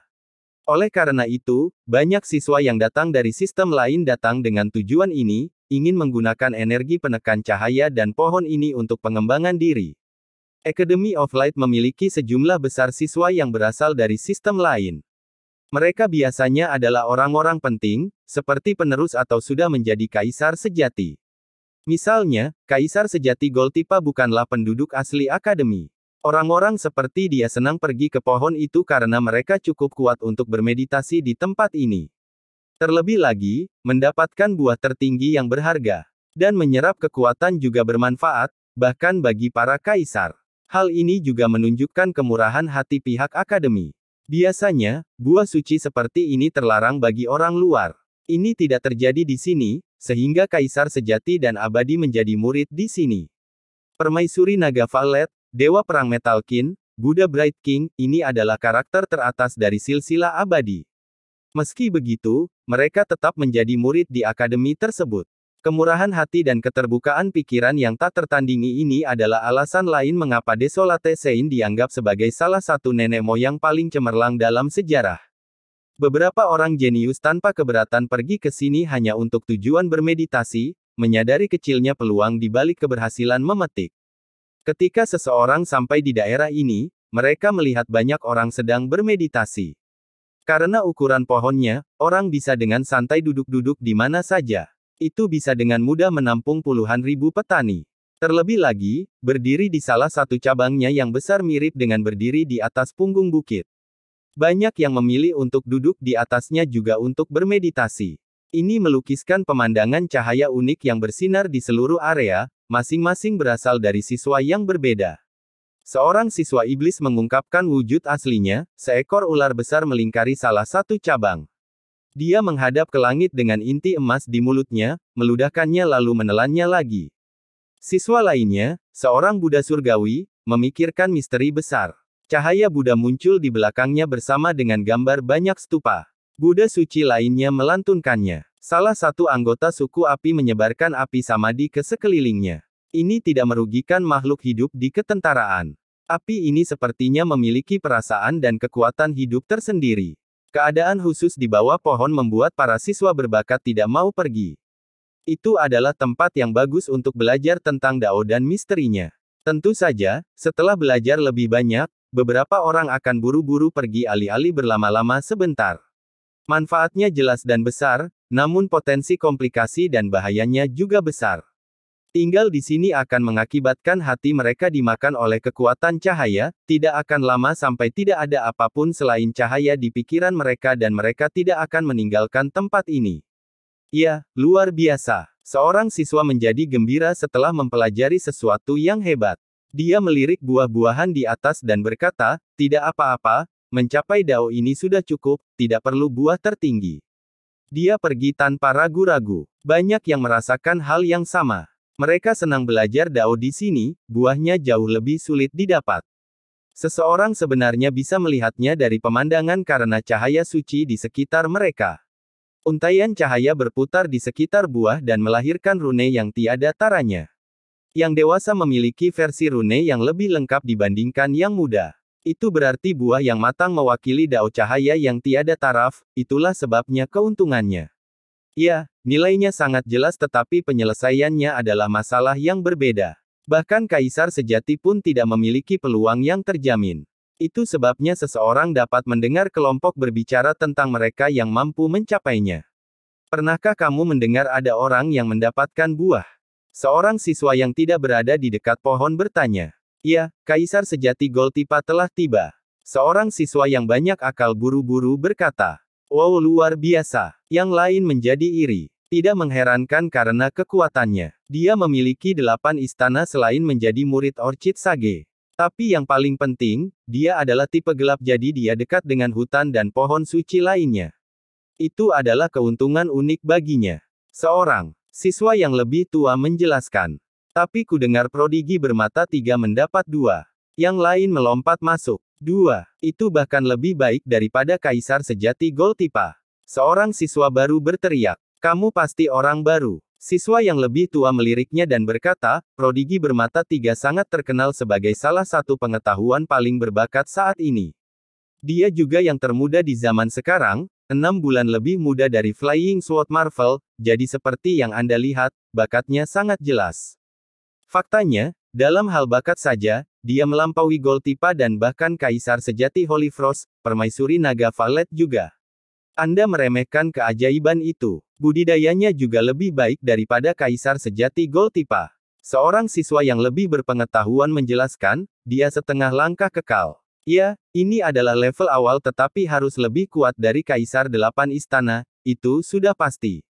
Oleh karena itu, banyak siswa yang datang dari sistem lain datang dengan tujuan ini, ingin menggunakan energi penekan cahaya dan pohon ini untuk pengembangan diri. Academy of Light memiliki sejumlah besar siswa yang berasal dari sistem lain. Mereka biasanya adalah orang-orang penting, seperti penerus atau sudah menjadi kaisar sejati. Misalnya, kaisar sejati Goltipa bukanlah penduduk asli akademi. Orang-orang seperti dia senang pergi ke pohon itu karena mereka cukup kuat untuk bermeditasi di tempat ini. Terlebih lagi, mendapatkan buah tertinggi yang berharga dan menyerap kekuatan juga bermanfaat, bahkan bagi para kaisar. Hal ini juga menunjukkan kemurahan hati pihak akademi. Biasanya, buah suci seperti ini terlarang bagi orang luar. Ini tidak terjadi di sini, sehingga kaisar sejati dan abadi menjadi murid di sini. Permaisuri Naga Valet, Dewa Perang Metalkin, Buddha Bright King, ini adalah karakter teratas dari silsilah abadi. Meski begitu, mereka tetap menjadi murid di akademi tersebut. Kemurahan hati dan keterbukaan pikiran yang tak tertandingi ini adalah alasan lain mengapa Desolate Sein dianggap sebagai salah satu nenek moyang paling cemerlang dalam sejarah. Beberapa orang jenius tanpa keberatan pergi ke sini hanya untuk tujuan bermeditasi, menyadari kecilnya peluang di balik keberhasilan memetik. Ketika seseorang sampai di daerah ini, mereka melihat banyak orang sedang bermeditasi. Karena ukuran pohonnya, orang bisa dengan santai duduk-duduk di mana saja. Itu bisa dengan mudah menampung puluhan ribu petani. Terlebih lagi, berdiri di salah satu cabangnya yang besar mirip dengan berdiri di atas punggung bukit. Banyak yang memilih untuk duduk di atasnya juga untuk bermeditasi. Ini melukiskan pemandangan cahaya unik yang bersinar di seluruh area, masing-masing berasal dari siswa yang berbeda. Seorang siswa iblis mengungkapkan wujud aslinya, seekor ular besar melingkari salah satu cabang. Dia menghadap ke langit dengan inti emas di mulutnya, meludahkannya lalu menelannya lagi. Siswa lainnya, seorang Buddha surgawi, memikirkan misteri besar. Cahaya Buddha muncul di belakangnya bersama dengan gambar banyak stupa. Buddha suci lainnya melantunkannya. Salah satu anggota suku api menyebarkan api samadi ke sekelilingnya. Ini tidak merugikan makhluk hidup di ketentaraan. Api ini sepertinya memiliki perasaan dan kekuatan hidup tersendiri. Keadaan khusus di bawah pohon membuat para siswa berbakat tidak mau pergi. Itu adalah tempat yang bagus untuk belajar tentang Dao dan misterinya. Tentu saja, setelah belajar lebih banyak, beberapa orang akan buru-buru pergi alih-alih berlama-lama sebentar. Manfaatnya jelas dan besar, namun potensi komplikasi dan bahayanya juga besar. Tinggal di sini akan mengakibatkan hati mereka dimakan oleh kekuatan cahaya, tidak akan lama sampai tidak ada apapun selain cahaya di pikiran mereka dan mereka tidak akan meninggalkan tempat ini. Ya, luar biasa. Seorang siswa menjadi gembira setelah mempelajari sesuatu yang hebat. Dia melirik buah-buahan di atas dan berkata, tidak apa-apa, mencapai dao ini sudah cukup, tidak perlu buah tertinggi. Dia pergi tanpa ragu-ragu. Banyak yang merasakan hal yang sama. Mereka senang belajar dao di sini, buahnya jauh lebih sulit didapat. Seseorang sebenarnya bisa melihatnya dari pemandangan karena cahaya suci di sekitar mereka. Untaian cahaya berputar di sekitar buah dan melahirkan rune yang tiada taranya. Yang dewasa memiliki versi rune yang lebih lengkap dibandingkan yang muda. Itu berarti buah yang matang mewakili dao cahaya yang tiada taraf, itulah sebabnya keuntungannya. Ya, nilainya sangat jelas tetapi penyelesaiannya adalah masalah yang berbeda. Bahkan kaisar sejati pun tidak memiliki peluang yang terjamin. Itu sebabnya seseorang dapat mendengar kelompok berbicara tentang mereka yang mampu mencapainya. Pernahkah kamu mendengar ada orang yang mendapatkan buah? Seorang siswa yang tidak berada di dekat pohon bertanya. Ya, kaisar sejati Goltipa telah tiba. Seorang siswa yang banyak akal buru-buru berkata. Wow luar biasa. Yang lain menjadi iri. Tidak mengherankan karena kekuatannya. Dia memiliki delapan istana selain menjadi murid Orchid Sage. Tapi yang paling penting, dia adalah tipe gelap jadi dia dekat dengan hutan dan pohon suci lainnya. Itu adalah keuntungan unik baginya. Seorang siswa yang lebih tua menjelaskan. Tapi kudengar prodigi bermata tiga mendapat dua. Yang lain melompat masuk. 2. Itu bahkan lebih baik daripada kaisar sejati Goltipa. Seorang siswa baru berteriak, kamu pasti orang baru. Siswa yang lebih tua meliriknya dan berkata, prodigi bermata tiga sangat terkenal sebagai salah satu pengetahuan paling berbakat saat ini. Dia juga yang termuda di zaman sekarang, enam bulan lebih muda dari Flying Sword Marvel, jadi seperti yang Anda lihat, bakatnya sangat jelas. Faktanya, dalam hal bakat saja, dia melampaui Goltipa dan bahkan Kaisar Sejati Holy Frost, permaisuri naga Valet juga. Anda meremehkan keajaiban itu. Budidayanya juga lebih baik daripada Kaisar Sejati Goltipa. Seorang siswa yang lebih berpengetahuan menjelaskan, dia setengah langkah kekal. Ya, ini adalah level awal tetapi harus lebih kuat dari Kaisar Delapan Istana, itu sudah pasti.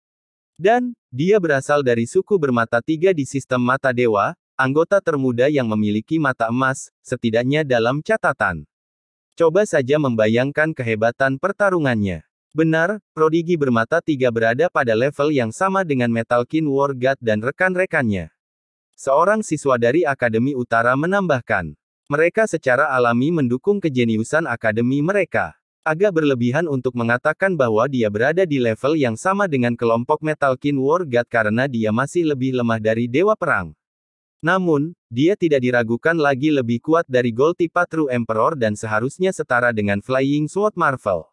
Dan, dia berasal dari suku bermata tiga di sistem mata dewa, Anggota termuda yang memiliki mata emas, setidaknya dalam catatan. Coba saja membayangkan kehebatan pertarungannya. Benar, prodigi bermata tiga berada pada level yang sama dengan Metalkin War God dan rekan-rekannya. Seorang siswa dari Akademi Utara menambahkan, mereka secara alami mendukung kejeniusan akademi mereka. Agak berlebihan untuk mengatakan bahwa dia berada di level yang sama dengan kelompok Metalkin War God karena dia masih lebih lemah dari Dewa Perang. Namun, dia tidak diragukan lagi lebih kuat dari Golti Patru Emperor dan seharusnya setara dengan Flying Sword Marvel.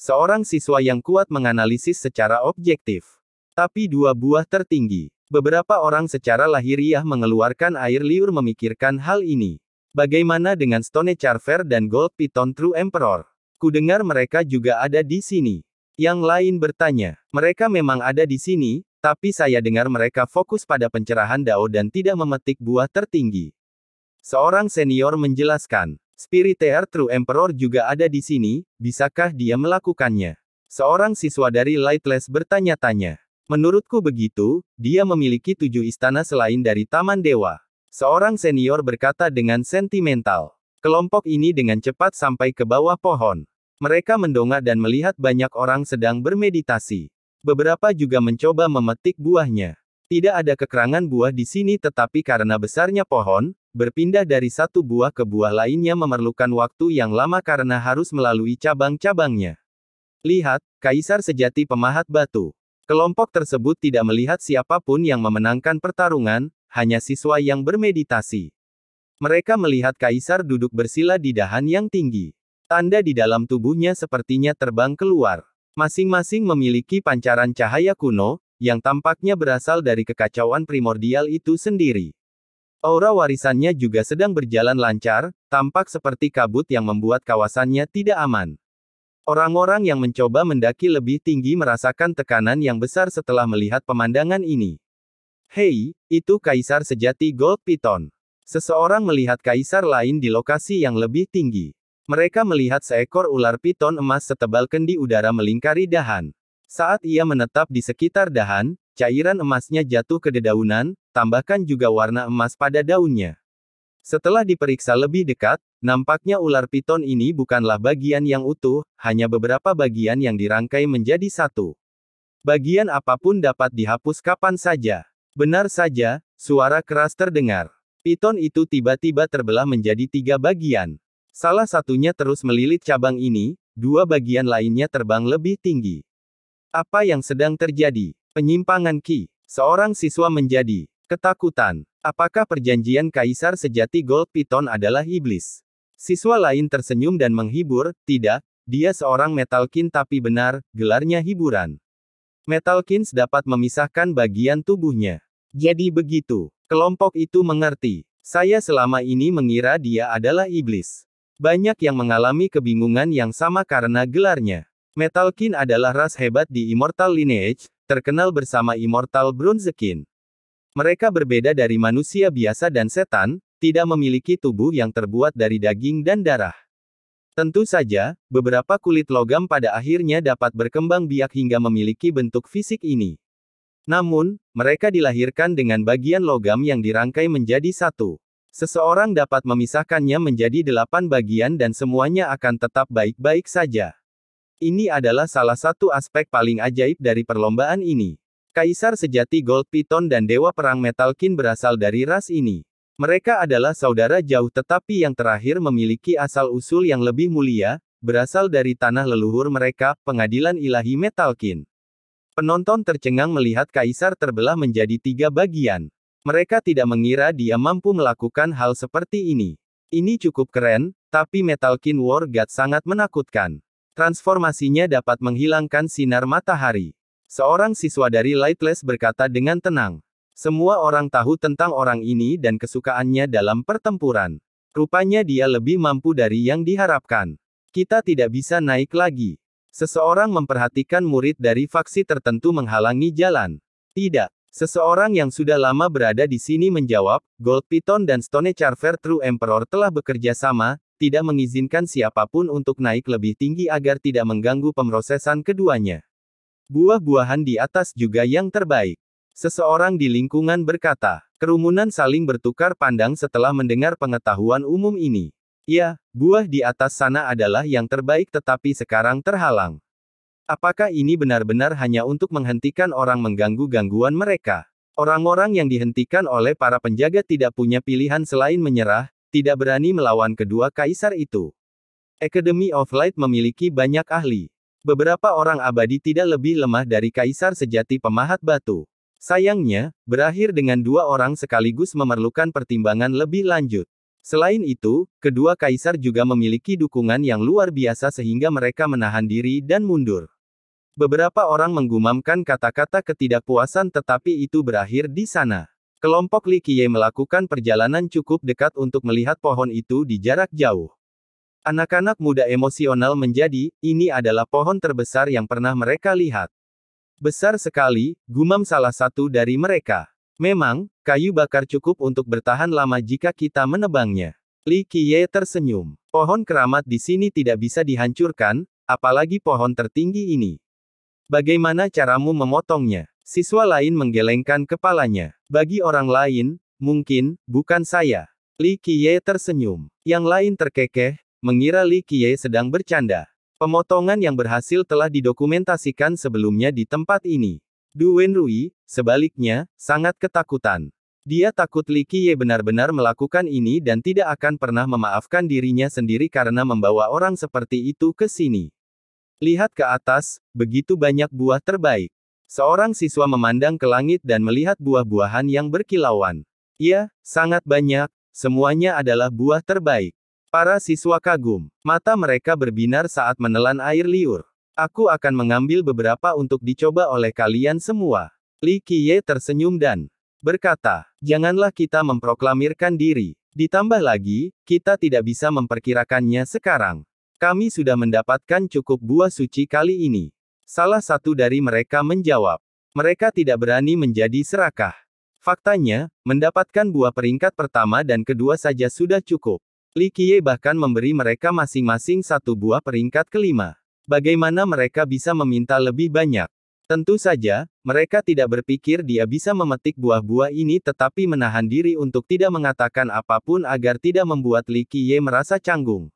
Seorang siswa yang kuat menganalisis secara objektif. Tapi dua buah tertinggi. Beberapa orang secara lahiriah mengeluarkan air liur memikirkan hal ini. Bagaimana dengan Stone Charver dan Gold Piton True Emperor? Kudengar mereka juga ada di sini. Yang lain bertanya, mereka memang ada di sini, tapi saya dengar mereka fokus pada pencerahan Dao dan tidak memetik buah tertinggi. Seorang senior menjelaskan, spirit air True Emperor juga ada di sini, bisakah dia melakukannya? Seorang siswa dari Lightless bertanya-tanya. Menurutku begitu, dia memiliki tujuh istana selain dari Taman Dewa. Seorang senior berkata dengan sentimental. Kelompok ini dengan cepat sampai ke bawah pohon. Mereka mendongak dan melihat banyak orang sedang bermeditasi. Beberapa juga mencoba memetik buahnya. Tidak ada kekerangan buah di sini tetapi karena besarnya pohon, berpindah dari satu buah ke buah lainnya memerlukan waktu yang lama karena harus melalui cabang-cabangnya. Lihat, kaisar sejati pemahat batu. Kelompok tersebut tidak melihat siapapun yang memenangkan pertarungan, hanya siswa yang bermeditasi. Mereka melihat kaisar duduk bersila di dahan yang tinggi. Tanda di dalam tubuhnya sepertinya terbang keluar. Masing-masing memiliki pancaran cahaya kuno, yang tampaknya berasal dari kekacauan primordial itu sendiri. Aura warisannya juga sedang berjalan lancar, tampak seperti kabut yang membuat kawasannya tidak aman. Orang-orang yang mencoba mendaki lebih tinggi merasakan tekanan yang besar setelah melihat pemandangan ini. Hei, itu kaisar sejati Gold Piton. Seseorang melihat kaisar lain di lokasi yang lebih tinggi. Mereka melihat seekor ular piton emas setebal kendi udara melingkari dahan. Saat ia menetap di sekitar dahan, cairan emasnya jatuh ke dedaunan, tambahkan juga warna emas pada daunnya. Setelah diperiksa lebih dekat, nampaknya ular piton ini bukanlah bagian yang utuh, hanya beberapa bagian yang dirangkai menjadi satu. Bagian apapun dapat dihapus kapan saja. Benar saja, suara keras terdengar. Piton itu tiba-tiba terbelah menjadi tiga bagian. Salah satunya terus melilit cabang ini, dua bagian lainnya terbang lebih tinggi. Apa yang sedang terjadi? Penyimpangan Ki. Seorang siswa menjadi ketakutan. Apakah perjanjian kaisar sejati Gold Python adalah iblis? Siswa lain tersenyum dan menghibur, tidak, dia seorang metalkin tapi benar, gelarnya hiburan. Metalkins dapat memisahkan bagian tubuhnya. Jadi begitu, kelompok itu mengerti. Saya selama ini mengira dia adalah iblis. Banyak yang mengalami kebingungan yang sama karena gelarnya. Metalkin adalah ras hebat di Immortal Lineage, terkenal bersama Immortal Bronzekin. Mereka berbeda dari manusia biasa dan setan, tidak memiliki tubuh yang terbuat dari daging dan darah. Tentu saja, beberapa kulit logam pada akhirnya dapat berkembang biak hingga memiliki bentuk fisik ini. Namun, mereka dilahirkan dengan bagian logam yang dirangkai menjadi satu. Seseorang dapat memisahkannya menjadi delapan bagian dan semuanya akan tetap baik-baik saja. Ini adalah salah satu aspek paling ajaib dari perlombaan ini. Kaisar sejati Gold Piton dan Dewa Perang Metalkin berasal dari ras ini. Mereka adalah saudara jauh tetapi yang terakhir memiliki asal-usul yang lebih mulia, berasal dari tanah leluhur mereka, pengadilan ilahi Metalkin. Penonton tercengang melihat Kaisar terbelah menjadi tiga bagian. Mereka tidak mengira dia mampu melakukan hal seperti ini. Ini cukup keren, tapi Metalkin War God sangat menakutkan. Transformasinya dapat menghilangkan sinar matahari. Seorang siswa dari Lightless berkata dengan tenang. Semua orang tahu tentang orang ini dan kesukaannya dalam pertempuran. Rupanya dia lebih mampu dari yang diharapkan. Kita tidak bisa naik lagi. Seseorang memperhatikan murid dari faksi tertentu menghalangi jalan. Tidak, Seseorang yang sudah lama berada di sini menjawab, Gold Python dan Stone Charver True Emperor telah bekerja sama, tidak mengizinkan siapapun untuk naik lebih tinggi agar tidak mengganggu pemrosesan keduanya. Buah-buahan di atas juga yang terbaik. Seseorang di lingkungan berkata, kerumunan saling bertukar pandang setelah mendengar pengetahuan umum ini. Ya, buah di atas sana adalah yang terbaik tetapi sekarang terhalang. Apakah ini benar-benar hanya untuk menghentikan orang mengganggu gangguan mereka? Orang-orang yang dihentikan oleh para penjaga tidak punya pilihan selain menyerah, tidak berani melawan kedua kaisar itu. Academy of Light memiliki banyak ahli. Beberapa orang abadi tidak lebih lemah dari kaisar sejati pemahat batu. Sayangnya, berakhir dengan dua orang sekaligus memerlukan pertimbangan lebih lanjut. Selain itu, kedua kaisar juga memiliki dukungan yang luar biasa sehingga mereka menahan diri dan mundur. Beberapa orang menggumamkan kata-kata ketidakpuasan tetapi itu berakhir di sana. Kelompok Li Qiye melakukan perjalanan cukup dekat untuk melihat pohon itu di jarak jauh. Anak-anak muda emosional menjadi, ini adalah pohon terbesar yang pernah mereka lihat. Besar sekali, gumam salah satu dari mereka. Memang, kayu bakar cukup untuk bertahan lama jika kita menebangnya. Li Qiye tersenyum. Pohon keramat di sini tidak bisa dihancurkan, apalagi pohon tertinggi ini. Bagaimana caramu memotongnya? Siswa lain menggelengkan kepalanya. Bagi orang lain, mungkin, bukan saya. Li Qiye tersenyum. Yang lain terkekeh, mengira Li Qiye sedang bercanda. Pemotongan yang berhasil telah didokumentasikan sebelumnya di tempat ini. Du Wenrui, sebaliknya, sangat ketakutan. Dia takut Li Qiye benar-benar melakukan ini dan tidak akan pernah memaafkan dirinya sendiri karena membawa orang seperti itu ke sini. Lihat ke atas, begitu banyak buah terbaik. Seorang siswa memandang ke langit dan melihat buah-buahan yang berkilauan. Iya, sangat banyak, semuanya adalah buah terbaik. Para siswa kagum, mata mereka berbinar saat menelan air liur. Aku akan mengambil beberapa untuk dicoba oleh kalian semua. Li Qiye tersenyum dan berkata, janganlah kita memproklamirkan diri. Ditambah lagi, kita tidak bisa memperkirakannya sekarang. Kami sudah mendapatkan cukup buah suci kali ini. Salah satu dari mereka menjawab. Mereka tidak berani menjadi serakah. Faktanya, mendapatkan buah peringkat pertama dan kedua saja sudah cukup. Li Qiye bahkan memberi mereka masing-masing satu buah peringkat kelima. Bagaimana mereka bisa meminta lebih banyak? Tentu saja, mereka tidak berpikir dia bisa memetik buah-buah ini tetapi menahan diri untuk tidak mengatakan apapun agar tidak membuat Li Qiye merasa canggung.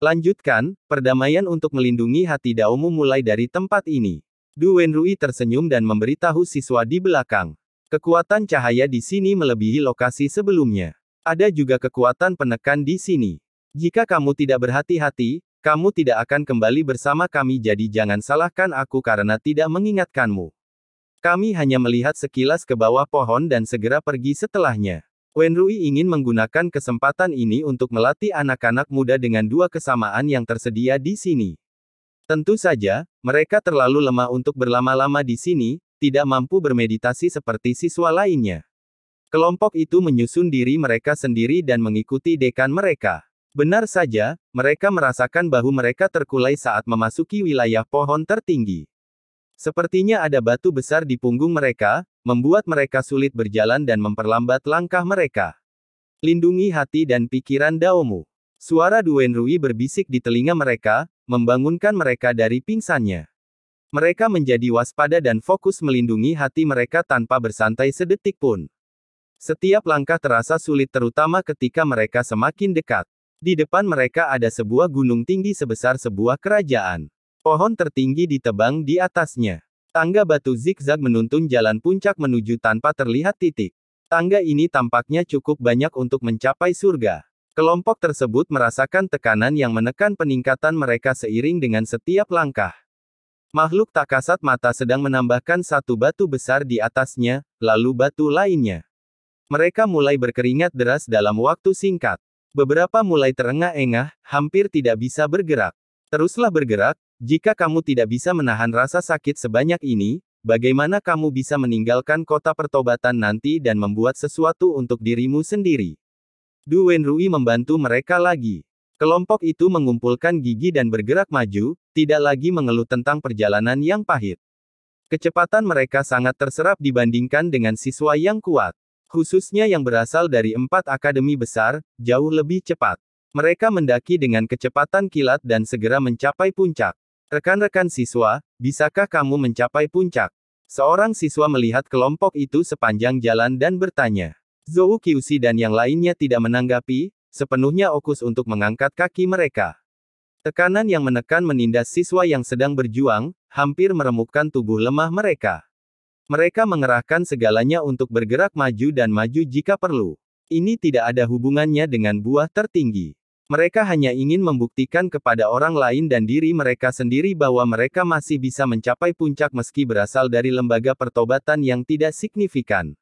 Lanjutkan, perdamaian untuk melindungi hati Daomu mulai dari tempat ini. Du Wenrui tersenyum dan memberitahu siswa di belakang. Kekuatan cahaya di sini melebihi lokasi sebelumnya. Ada juga kekuatan penekan di sini. Jika kamu tidak berhati-hati, kamu tidak akan kembali bersama kami jadi jangan salahkan aku karena tidak mengingatkanmu. Kami hanya melihat sekilas ke bawah pohon dan segera pergi setelahnya. Wen Rui ingin menggunakan kesempatan ini untuk melatih anak-anak muda dengan dua kesamaan yang tersedia di sini. Tentu saja, mereka terlalu lemah untuk berlama-lama di sini, tidak mampu bermeditasi seperti siswa lainnya. Kelompok itu menyusun diri mereka sendiri dan mengikuti dekan mereka. Benar saja, mereka merasakan bahu mereka terkulai saat memasuki wilayah pohon tertinggi. Sepertinya ada batu besar di punggung mereka, membuat mereka sulit berjalan dan memperlambat langkah mereka. Lindungi hati dan pikiran Daomu. Suara Duen Rui berbisik di telinga mereka, membangunkan mereka dari pingsannya. Mereka menjadi waspada dan fokus melindungi hati mereka tanpa bersantai sedetik pun. Setiap langkah terasa sulit terutama ketika mereka semakin dekat. Di depan mereka ada sebuah gunung tinggi sebesar sebuah kerajaan. Pohon tertinggi ditebang di atasnya. Tangga batu zigzag menuntun jalan puncak menuju tanpa terlihat titik. Tangga ini tampaknya cukup banyak untuk mencapai surga. Kelompok tersebut merasakan tekanan yang menekan peningkatan mereka seiring dengan setiap langkah. Makhluk tak kasat mata sedang menambahkan satu batu besar di atasnya, lalu batu lainnya. Mereka mulai berkeringat deras dalam waktu singkat. Beberapa mulai terengah-engah, hampir tidak bisa bergerak. Teruslah bergerak, jika kamu tidak bisa menahan rasa sakit sebanyak ini, bagaimana kamu bisa meninggalkan kota pertobatan nanti dan membuat sesuatu untuk dirimu sendiri? Du Rui membantu mereka lagi. Kelompok itu mengumpulkan gigi dan bergerak maju, tidak lagi mengeluh tentang perjalanan yang pahit. Kecepatan mereka sangat terserap dibandingkan dengan siswa yang kuat khususnya yang berasal dari empat akademi besar, jauh lebih cepat. Mereka mendaki dengan kecepatan kilat dan segera mencapai puncak. Rekan-rekan siswa, bisakah kamu mencapai puncak? Seorang siswa melihat kelompok itu sepanjang jalan dan bertanya. Zou Kyushi dan yang lainnya tidak menanggapi, sepenuhnya fokus untuk mengangkat kaki mereka. Tekanan yang menekan menindas siswa yang sedang berjuang, hampir meremukkan tubuh lemah mereka. Mereka mengerahkan segalanya untuk bergerak maju dan maju jika perlu. Ini tidak ada hubungannya dengan buah tertinggi. Mereka hanya ingin membuktikan kepada orang lain dan diri mereka sendiri bahwa mereka masih bisa mencapai puncak meski berasal dari lembaga pertobatan yang tidak signifikan.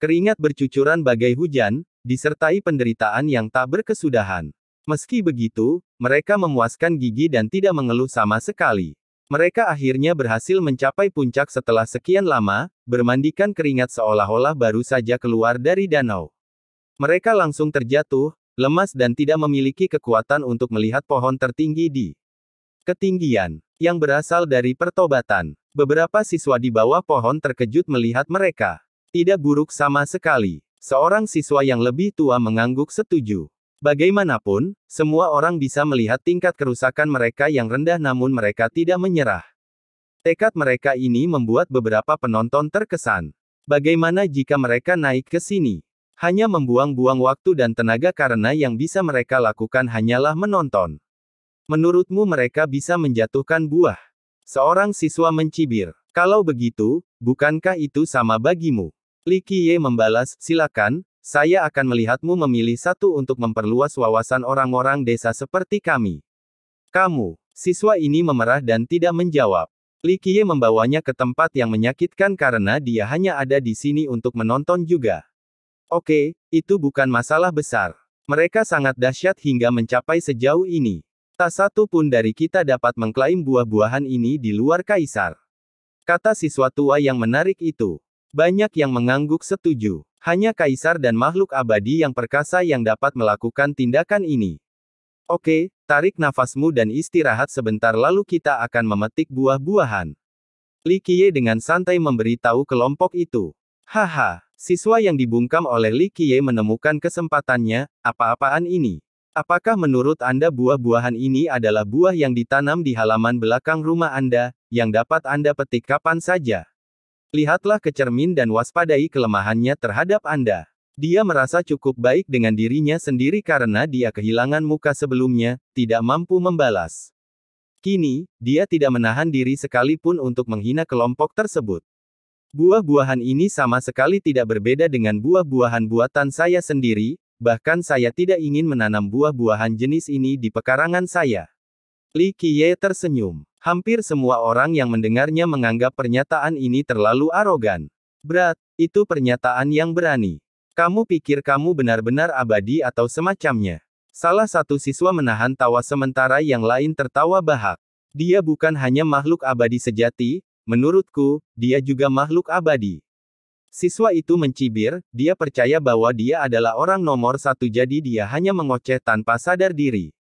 Keringat bercucuran bagai hujan, disertai penderitaan yang tak berkesudahan. Meski begitu, mereka memuaskan gigi dan tidak mengeluh sama sekali. Mereka akhirnya berhasil mencapai puncak setelah sekian lama, bermandikan keringat seolah-olah baru saja keluar dari danau. Mereka langsung terjatuh, Lemas dan tidak memiliki kekuatan untuk melihat pohon tertinggi di ketinggian yang berasal dari pertobatan. Beberapa siswa di bawah pohon terkejut melihat mereka. Tidak buruk sama sekali. Seorang siswa yang lebih tua mengangguk setuju. Bagaimanapun, semua orang bisa melihat tingkat kerusakan mereka yang rendah namun mereka tidak menyerah. Tekad mereka ini membuat beberapa penonton terkesan. Bagaimana jika mereka naik ke sini? Hanya membuang-buang waktu dan tenaga karena yang bisa mereka lakukan hanyalah menonton. Menurutmu mereka bisa menjatuhkan buah? Seorang siswa mencibir. Kalau begitu, bukankah itu sama bagimu? Li Qiye membalas, silakan, saya akan melihatmu memilih satu untuk memperluas wawasan orang-orang desa seperti kami. Kamu, siswa ini memerah dan tidak menjawab. Li Qiye membawanya ke tempat yang menyakitkan karena dia hanya ada di sini untuk menonton juga. Oke, itu bukan masalah besar. Mereka sangat dahsyat hingga mencapai sejauh ini. Tak satu pun dari kita dapat mengklaim buah-buahan ini di luar kaisar. Kata siswa tua yang menarik itu. Banyak yang mengangguk setuju. Hanya kaisar dan makhluk abadi yang perkasa yang dapat melakukan tindakan ini. Oke, tarik nafasmu dan istirahat sebentar lalu kita akan memetik buah-buahan. Likie dengan santai memberitahu kelompok itu. Haha, Siswa yang dibungkam oleh Li Qiye menemukan kesempatannya, apa-apaan ini. Apakah menurut Anda buah-buahan ini adalah buah yang ditanam di halaman belakang rumah Anda, yang dapat Anda petik kapan saja? Lihatlah ke cermin dan waspadai kelemahannya terhadap Anda. Dia merasa cukup baik dengan dirinya sendiri karena dia kehilangan muka sebelumnya, tidak mampu membalas. Kini, dia tidak menahan diri sekalipun untuk menghina kelompok tersebut. Buah-buahan ini sama sekali tidak berbeda dengan buah-buahan buatan saya sendiri, bahkan saya tidak ingin menanam buah-buahan jenis ini di pekarangan saya. Li Qiye tersenyum. Hampir semua orang yang mendengarnya menganggap pernyataan ini terlalu arogan. Berat, itu pernyataan yang berani. Kamu pikir kamu benar-benar abadi atau semacamnya. Salah satu siswa menahan tawa sementara yang lain tertawa bahak. Dia bukan hanya makhluk abadi sejati, Menurutku, dia juga makhluk abadi. Siswa itu mencibir, dia percaya bahwa dia adalah orang nomor satu jadi dia hanya mengoceh tanpa sadar diri.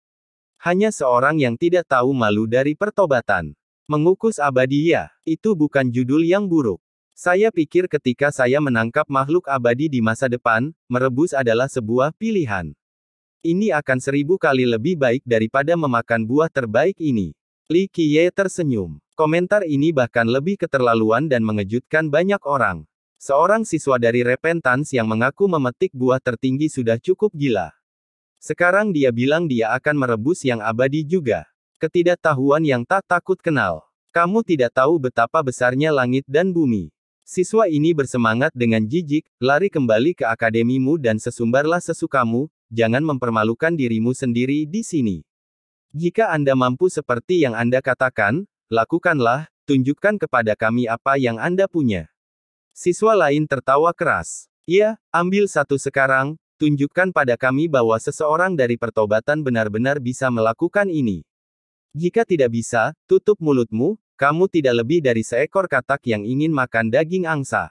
Hanya seorang yang tidak tahu malu dari pertobatan. Mengukus abadi ya, itu bukan judul yang buruk. Saya pikir ketika saya menangkap makhluk abadi di masa depan, merebus adalah sebuah pilihan. Ini akan seribu kali lebih baik daripada memakan buah terbaik ini. Li Qiye tersenyum. Komentar ini bahkan lebih keterlaluan dan mengejutkan banyak orang. Seorang siswa dari Repentance yang mengaku memetik buah tertinggi sudah cukup gila. Sekarang dia bilang dia akan merebus yang abadi juga. Ketidaktahuan yang tak takut kenal. Kamu tidak tahu betapa besarnya langit dan bumi. Siswa ini bersemangat dengan jijik, lari kembali ke akademimu dan sesumbarlah sesukamu, jangan mempermalukan dirimu sendiri di sini. Jika Anda mampu seperti yang Anda katakan, lakukanlah, tunjukkan kepada kami apa yang Anda punya. Siswa lain tertawa keras. Ya, ambil satu sekarang, tunjukkan pada kami bahwa seseorang dari pertobatan benar-benar bisa melakukan ini. Jika tidak bisa, tutup mulutmu, kamu tidak lebih dari seekor katak yang ingin makan daging angsa.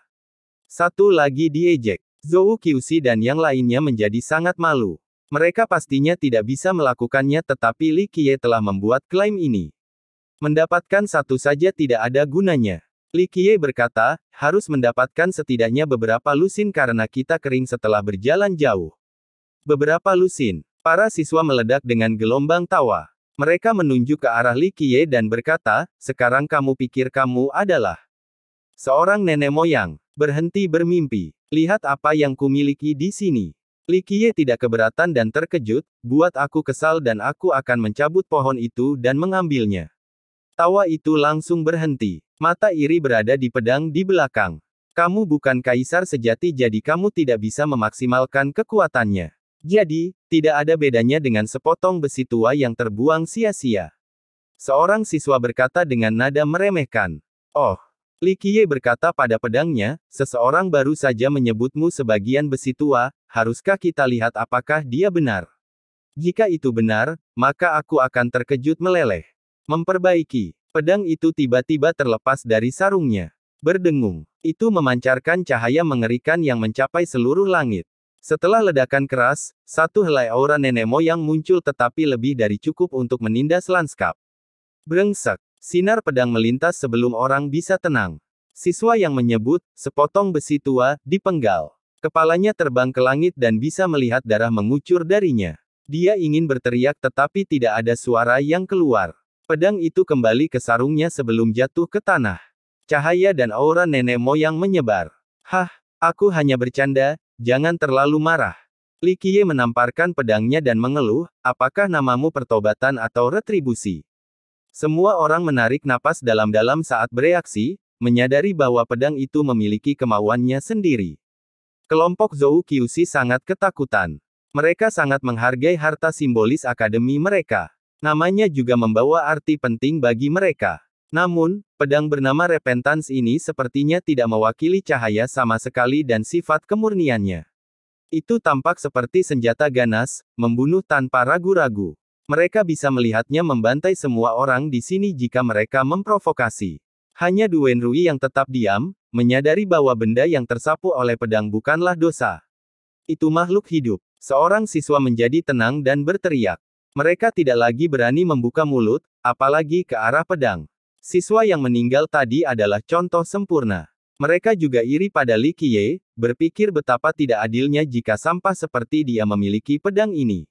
Satu lagi diejek. Zhou Qiuxi dan yang lainnya menjadi sangat malu. Mereka pastinya tidak bisa melakukannya tetapi Li Qiye telah membuat klaim ini. Mendapatkan satu saja tidak ada gunanya. Li Qiye berkata, harus mendapatkan setidaknya beberapa lusin karena kita kering setelah berjalan jauh. Beberapa lusin, para siswa meledak dengan gelombang tawa. Mereka menunjuk ke arah Li Qiye dan berkata, sekarang kamu pikir kamu adalah seorang nenek moyang, berhenti bermimpi, lihat apa yang kumiliki di sini. Likie tidak keberatan dan terkejut, buat aku kesal dan aku akan mencabut pohon itu dan mengambilnya. Tawa itu langsung berhenti. Mata iri berada di pedang di belakang. Kamu bukan kaisar sejati jadi kamu tidak bisa memaksimalkan kekuatannya. Jadi, tidak ada bedanya dengan sepotong besi tua yang terbuang sia-sia. Seorang siswa berkata dengan nada meremehkan. Oh, Likie berkata pada pedangnya, seseorang baru saja menyebutmu sebagian besi tua, haruskah kita lihat apakah dia benar? Jika itu benar, maka aku akan terkejut meleleh. Memperbaiki, pedang itu tiba-tiba terlepas dari sarungnya. Berdengung, itu memancarkan cahaya mengerikan yang mencapai seluruh langit. Setelah ledakan keras, satu helai aura nenek moyang muncul tetapi lebih dari cukup untuk menindas lanskap. Brengsek, sinar pedang melintas sebelum orang bisa tenang. Siswa yang menyebut, sepotong besi tua, dipenggal. Kepalanya terbang ke langit dan bisa melihat darah mengucur darinya. Dia ingin berteriak tetapi tidak ada suara yang keluar. Pedang itu kembali ke sarungnya sebelum jatuh ke tanah. Cahaya dan aura nenek moyang menyebar. Hah, aku hanya bercanda, jangan terlalu marah. Likie menamparkan pedangnya dan mengeluh, apakah namamu pertobatan atau retribusi? Semua orang menarik napas dalam-dalam saat bereaksi, menyadari bahwa pedang itu memiliki kemauannya sendiri. Kelompok Zhou Qiuxi sangat ketakutan. Mereka sangat menghargai harta simbolis akademi mereka. Namanya juga membawa arti penting bagi mereka. Namun, pedang bernama Repentance ini sepertinya tidak mewakili cahaya sama sekali dan sifat kemurniannya. Itu tampak seperti senjata ganas, membunuh tanpa ragu-ragu. Mereka bisa melihatnya membantai semua orang di sini jika mereka memprovokasi. Hanya Duen Rui yang tetap diam, menyadari bahwa benda yang tersapu oleh pedang bukanlah dosa. Itu makhluk hidup. Seorang siswa menjadi tenang dan berteriak. Mereka tidak lagi berani membuka mulut, apalagi ke arah pedang. Siswa yang meninggal tadi adalah contoh sempurna. Mereka juga iri pada Li Qiye, berpikir betapa tidak adilnya jika sampah seperti dia memiliki pedang ini.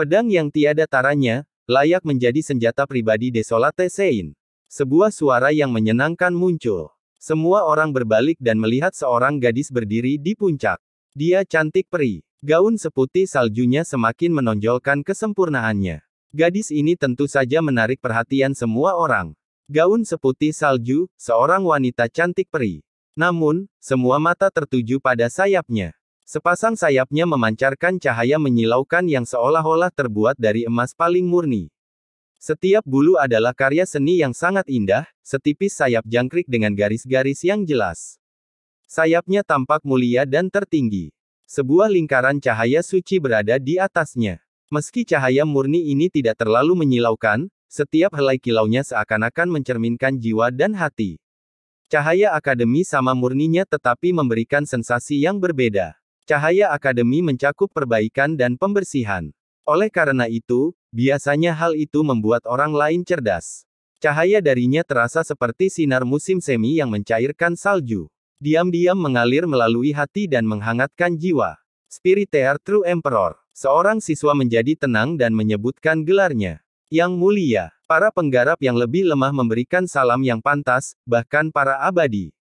Pedang yang tiada taranya, layak menjadi senjata pribadi Desolate Sein. Sebuah suara yang menyenangkan muncul. Semua orang berbalik dan melihat seorang gadis berdiri di puncak. Dia cantik peri. Gaun seputih saljunya semakin menonjolkan kesempurnaannya. Gadis ini tentu saja menarik perhatian semua orang. Gaun seputih salju, seorang wanita cantik peri. Namun, semua mata tertuju pada sayapnya. Sepasang sayapnya memancarkan cahaya menyilaukan yang seolah-olah terbuat dari emas paling murni. Setiap bulu adalah karya seni yang sangat indah, setipis sayap jangkrik dengan garis-garis yang jelas. Sayapnya tampak mulia dan tertinggi. Sebuah lingkaran cahaya suci berada di atasnya. Meski cahaya murni ini tidak terlalu menyilaukan, setiap helai kilaunya seakan-akan mencerminkan jiwa dan hati. Cahaya akademi sama murninya tetapi memberikan sensasi yang berbeda. Cahaya akademi mencakup perbaikan dan pembersihan. Oleh karena itu, Biasanya hal itu membuat orang lain cerdas. Cahaya darinya terasa seperti sinar musim semi yang mencairkan salju. Diam-diam mengalir melalui hati dan menghangatkan jiwa. Spirit air True Emperor. Seorang siswa menjadi tenang dan menyebutkan gelarnya. Yang mulia, para penggarap yang lebih lemah memberikan salam yang pantas, bahkan para abadi.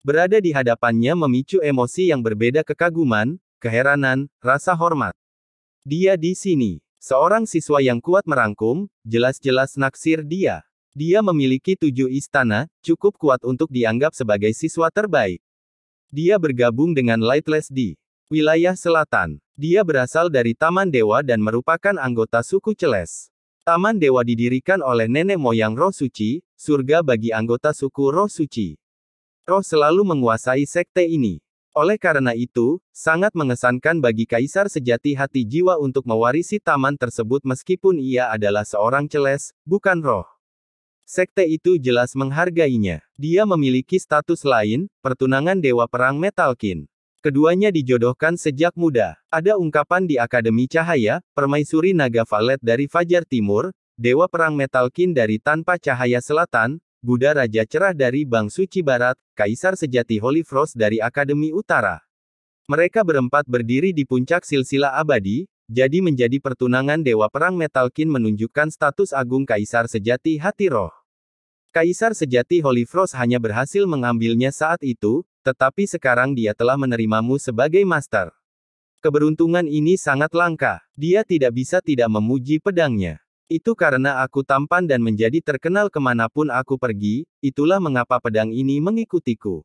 Berada di hadapannya memicu emosi yang berbeda kekaguman, keheranan, rasa hormat. Dia di sini. Seorang siswa yang kuat merangkum, jelas-jelas naksir dia. Dia memiliki tujuh istana, cukup kuat untuk dianggap sebagai siswa terbaik. Dia bergabung dengan Lightless di wilayah selatan. Dia berasal dari Taman Dewa dan merupakan anggota suku Celes. Taman Dewa didirikan oleh nenek moyang Roh Suci, surga bagi anggota suku Roh Suci. Roh selalu menguasai sekte ini. Oleh karena itu, sangat mengesankan bagi kaisar sejati hati jiwa untuk mewarisi taman tersebut meskipun ia adalah seorang celes, bukan roh. Sekte itu jelas menghargainya. Dia memiliki status lain, pertunangan Dewa Perang Metalkin. Keduanya dijodohkan sejak muda. Ada ungkapan di Akademi Cahaya, Permaisuri Naga Valet dari Fajar Timur, Dewa Perang Metalkin dari Tanpa Cahaya Selatan, Buddha Raja Cerah dari Bang Suci Barat, Kaisar Sejati Holy Frost dari Akademi Utara. Mereka berempat berdiri di puncak silsilah abadi, jadi menjadi pertunangan Dewa Perang Metalkin menunjukkan status agung Kaisar Sejati Hati Roh. Kaisar Sejati Holy Frost hanya berhasil mengambilnya saat itu, tetapi sekarang dia telah menerimamu sebagai master. Keberuntungan ini sangat langka, dia tidak bisa tidak memuji pedangnya. Itu karena aku tampan dan menjadi terkenal kemanapun aku pergi, itulah mengapa pedang ini mengikutiku.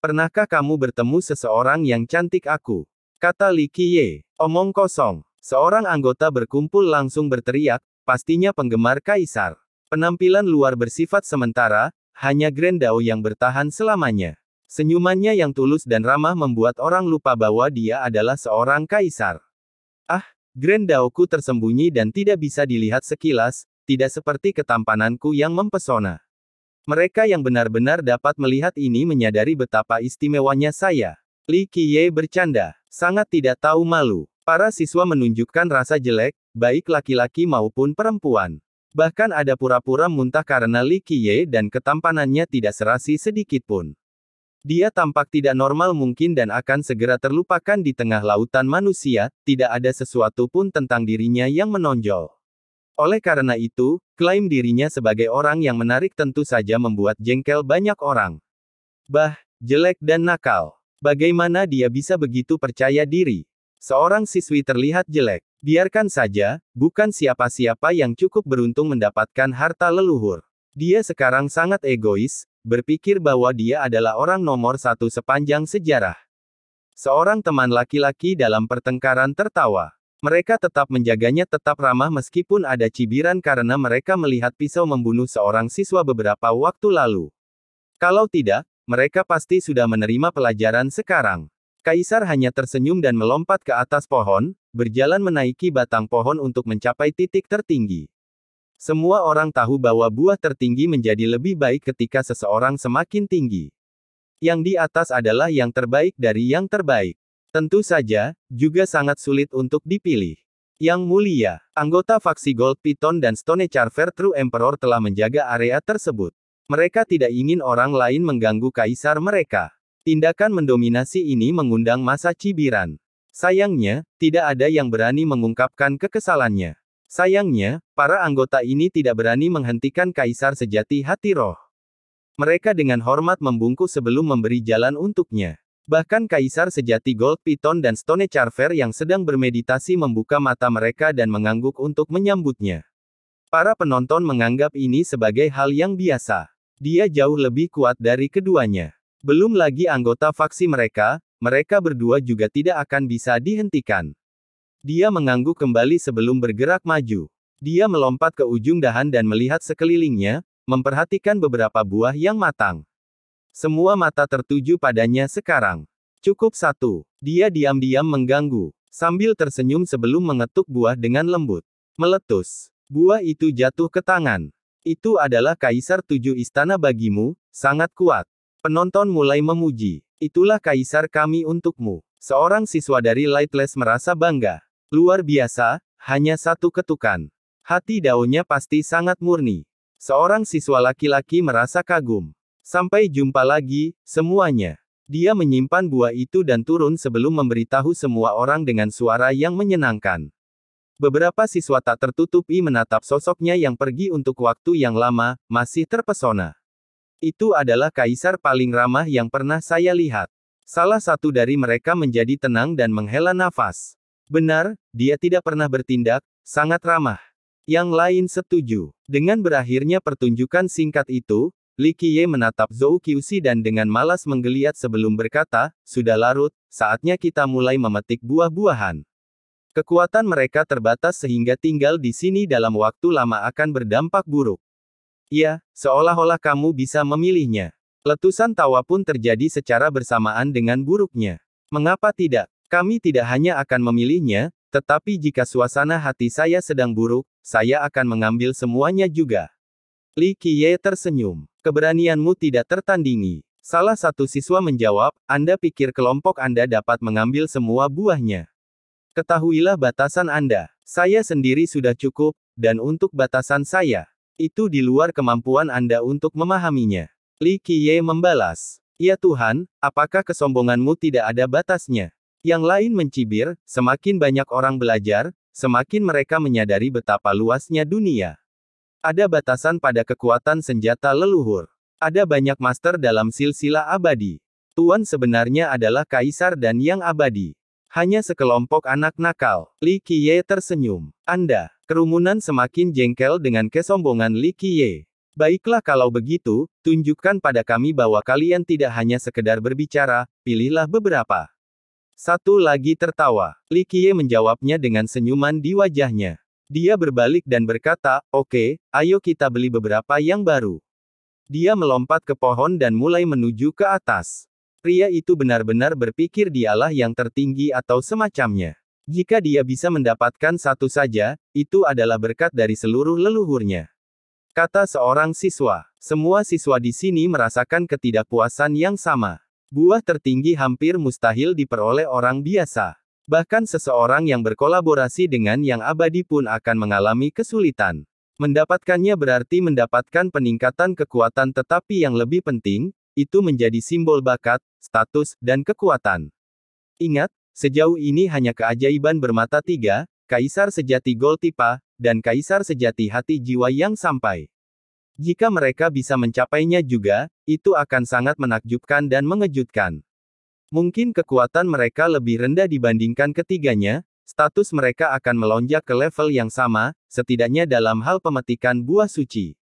Pernahkah kamu bertemu seseorang yang cantik aku? Kata Li Qiye. Omong kosong. Seorang anggota berkumpul langsung berteriak, pastinya penggemar Kaisar. Penampilan luar bersifat sementara, hanya Grand Dao yang bertahan selamanya. Senyumannya yang tulus dan ramah membuat orang lupa bahwa dia adalah seorang kaisar. Grand Daoku tersembunyi dan tidak bisa dilihat sekilas, tidak seperti ketampananku yang mempesona. Mereka yang benar-benar dapat melihat ini menyadari betapa istimewanya saya. Li Qiye bercanda, sangat tidak tahu malu. Para siswa menunjukkan rasa jelek, baik laki-laki maupun perempuan. Bahkan ada pura-pura muntah karena Li Qiye dan ketampanannya tidak serasi sedikitpun. Dia tampak tidak normal mungkin dan akan segera terlupakan di tengah lautan manusia, tidak ada sesuatu pun tentang dirinya yang menonjol. Oleh karena itu, klaim dirinya sebagai orang yang menarik tentu saja membuat jengkel banyak orang. Bah, jelek dan nakal. Bagaimana dia bisa begitu percaya diri? Seorang siswi terlihat jelek. Biarkan saja, bukan siapa-siapa yang cukup beruntung mendapatkan harta leluhur. Dia sekarang sangat egois, berpikir bahwa dia adalah orang nomor satu sepanjang sejarah. Seorang teman laki-laki dalam pertengkaran tertawa. Mereka tetap menjaganya tetap ramah meskipun ada cibiran karena mereka melihat pisau membunuh seorang siswa beberapa waktu lalu. Kalau tidak, mereka pasti sudah menerima pelajaran sekarang. Kaisar hanya tersenyum dan melompat ke atas pohon, berjalan menaiki batang pohon untuk mencapai titik tertinggi. Semua orang tahu bahwa buah tertinggi menjadi lebih baik ketika seseorang semakin tinggi. Yang di atas adalah yang terbaik dari yang terbaik. Tentu saja, juga sangat sulit untuk dipilih. Yang mulia, anggota faksi Gold Python dan Stone Charver True Emperor telah menjaga area tersebut. Mereka tidak ingin orang lain mengganggu kaisar mereka. Tindakan mendominasi ini mengundang masa cibiran. Sayangnya, tidak ada yang berani mengungkapkan kekesalannya. Sayangnya, para anggota ini tidak berani menghentikan kaisar sejati hati roh. Mereka dengan hormat membungkuk sebelum memberi jalan untuknya. Bahkan kaisar sejati Gold Piton dan Stone Charver yang sedang bermeditasi membuka mata mereka dan mengangguk untuk menyambutnya. Para penonton menganggap ini sebagai hal yang biasa. Dia jauh lebih kuat dari keduanya. Belum lagi anggota faksi mereka, mereka berdua juga tidak akan bisa dihentikan. Dia mengangguk kembali sebelum bergerak maju. Dia melompat ke ujung dahan dan melihat sekelilingnya, memperhatikan beberapa buah yang matang. Semua mata tertuju padanya sekarang. Cukup satu. Dia diam-diam mengganggu, sambil tersenyum sebelum mengetuk buah dengan lembut. Meletus. Buah itu jatuh ke tangan. Itu adalah kaisar tujuh istana bagimu, sangat kuat. Penonton mulai memuji. Itulah kaisar kami untukmu. Seorang siswa dari Lightless merasa bangga. Luar biasa, hanya satu ketukan. Hati daunnya pasti sangat murni. Seorang siswa laki-laki merasa kagum. Sampai jumpa lagi, semuanya. Dia menyimpan buah itu dan turun sebelum memberitahu semua orang dengan suara yang menyenangkan. Beberapa siswa tak tertutupi menatap sosoknya yang pergi untuk waktu yang lama, masih terpesona. Itu adalah kaisar paling ramah yang pernah saya lihat. Salah satu dari mereka menjadi tenang dan menghela nafas. Benar, dia tidak pernah bertindak, sangat ramah. Yang lain setuju. Dengan berakhirnya pertunjukan singkat itu, Li Qiye menatap Zhou Qiuxi dan dengan malas menggeliat sebelum berkata, sudah larut, saatnya kita mulai memetik buah-buahan. Kekuatan mereka terbatas sehingga tinggal di sini dalam waktu lama akan berdampak buruk. Ya, seolah-olah kamu bisa memilihnya. Letusan tawa pun terjadi secara bersamaan dengan buruknya. Mengapa tidak? Kami tidak hanya akan memilihnya, tetapi jika suasana hati saya sedang buruk, saya akan mengambil semuanya juga. Li Qiye tersenyum. Keberanianmu tidak tertandingi. Salah satu siswa menjawab, Anda pikir kelompok Anda dapat mengambil semua buahnya. Ketahuilah batasan Anda. Saya sendiri sudah cukup, dan untuk batasan saya, itu di luar kemampuan Anda untuk memahaminya. Li Qiye membalas, Ya Tuhan, apakah kesombonganmu tidak ada batasnya? Yang lain mencibir, semakin banyak orang belajar, semakin mereka menyadari betapa luasnya dunia. Ada batasan pada kekuatan senjata leluhur. Ada banyak master dalam silsilah abadi. Tuan sebenarnya adalah kaisar dan yang abadi. Hanya sekelompok anak nakal. Li Qiye tersenyum. Anda, kerumunan semakin jengkel dengan kesombongan Li Qiye. Baiklah kalau begitu, tunjukkan pada kami bahwa kalian tidak hanya sekedar berbicara, pilihlah beberapa. Satu lagi tertawa. Li Qiye menjawabnya dengan senyuman di wajahnya. Dia berbalik dan berkata, oke, okay, ayo kita beli beberapa yang baru. Dia melompat ke pohon dan mulai menuju ke atas. Pria itu benar-benar berpikir dialah yang tertinggi atau semacamnya. Jika dia bisa mendapatkan satu saja, itu adalah berkat dari seluruh leluhurnya. Kata seorang siswa, semua siswa di sini merasakan ketidakpuasan yang sama. Buah tertinggi hampir mustahil diperoleh orang biasa. Bahkan seseorang yang berkolaborasi dengan yang abadi pun akan mengalami kesulitan. Mendapatkannya berarti mendapatkan peningkatan kekuatan tetapi yang lebih penting, itu menjadi simbol bakat, status, dan kekuatan. Ingat, sejauh ini hanya keajaiban bermata tiga, kaisar sejati Goltipa, dan kaisar sejati hati jiwa yang sampai. Jika mereka bisa mencapainya juga, itu akan sangat menakjubkan dan mengejutkan. Mungkin kekuatan mereka lebih rendah dibandingkan ketiganya, status mereka akan melonjak ke level yang sama, setidaknya dalam hal pemetikan buah suci.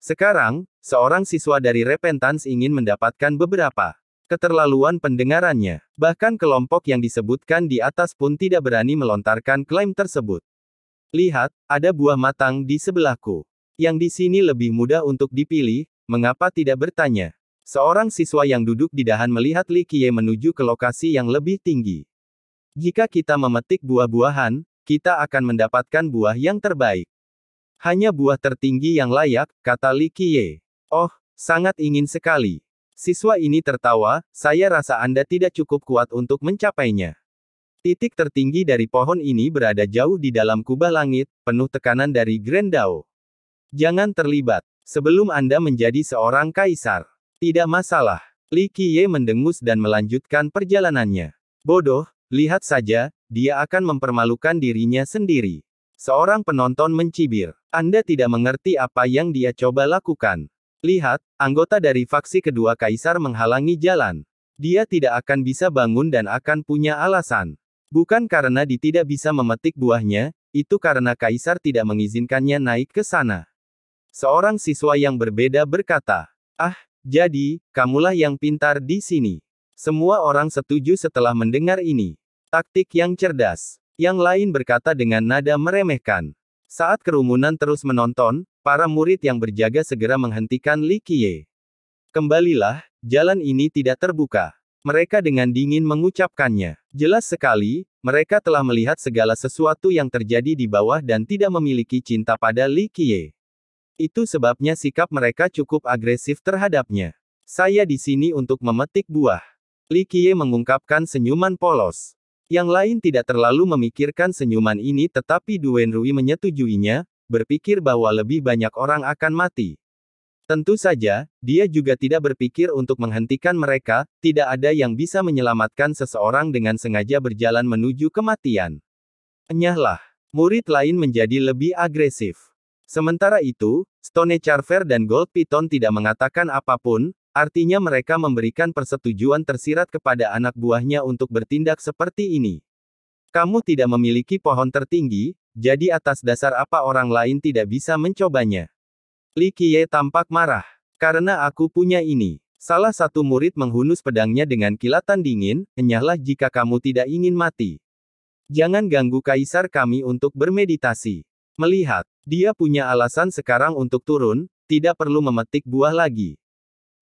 Sekarang, seorang siswa dari Repentance ingin mendapatkan beberapa keterlaluan pendengarannya. Bahkan kelompok yang disebutkan di atas pun tidak berani melontarkan klaim tersebut. Lihat, ada buah matang di sebelahku. Yang di sini lebih mudah untuk dipilih, mengapa tidak bertanya? Seorang siswa yang duduk di dahan melihat Li Qiye menuju ke lokasi yang lebih tinggi. Jika kita memetik buah-buahan, kita akan mendapatkan buah yang terbaik. Hanya buah tertinggi yang layak, kata Li Qiye. Oh, sangat ingin sekali. Siswa ini tertawa, saya rasa Anda tidak cukup kuat untuk mencapainya. Titik tertinggi dari pohon ini berada jauh di dalam kubah langit, penuh tekanan dari Grand Dao. Jangan terlibat. Sebelum Anda menjadi seorang kaisar. Tidak masalah. Li Qiye mendengus dan melanjutkan perjalanannya. Bodoh, lihat saja, dia akan mempermalukan dirinya sendiri. Seorang penonton mencibir. Anda tidak mengerti apa yang dia coba lakukan. Lihat, anggota dari faksi kedua kaisar menghalangi jalan. Dia tidak akan bisa bangun dan akan punya alasan. Bukan karena dia tidak bisa memetik buahnya, itu karena kaisar tidak mengizinkannya naik ke sana. Seorang siswa yang berbeda berkata, Ah, jadi, kamulah yang pintar di sini. Semua orang setuju setelah mendengar ini. Taktik yang cerdas. Yang lain berkata dengan nada meremehkan. Saat kerumunan terus menonton, para murid yang berjaga segera menghentikan Li Qiye. Kembalilah, jalan ini tidak terbuka. Mereka dengan dingin mengucapkannya. Jelas sekali, mereka telah melihat segala sesuatu yang terjadi di bawah dan tidak memiliki cinta pada Li Qiye. Itu sebabnya sikap mereka cukup agresif terhadapnya. Saya di sini untuk memetik buah. Li Qiye mengungkapkan senyuman polos. Yang lain tidak terlalu memikirkan senyuman ini tetapi Duen Rui menyetujuinya, berpikir bahwa lebih banyak orang akan mati. Tentu saja, dia juga tidak berpikir untuk menghentikan mereka, tidak ada yang bisa menyelamatkan seseorang dengan sengaja berjalan menuju kematian. Enyahlah, murid lain menjadi lebih agresif. Sementara itu, Stone Charver dan Gold Python tidak mengatakan apapun, artinya mereka memberikan persetujuan tersirat kepada anak buahnya untuk bertindak seperti ini. Kamu tidak memiliki pohon tertinggi, jadi atas dasar apa orang lain tidak bisa mencobanya? Li Qiye tampak marah. Karena aku punya ini. Salah satu murid menghunus pedangnya dengan kilatan dingin, enyahlah jika kamu tidak ingin mati. Jangan ganggu kaisar kami untuk bermeditasi. Melihat, dia punya alasan sekarang untuk turun, tidak perlu memetik buah lagi.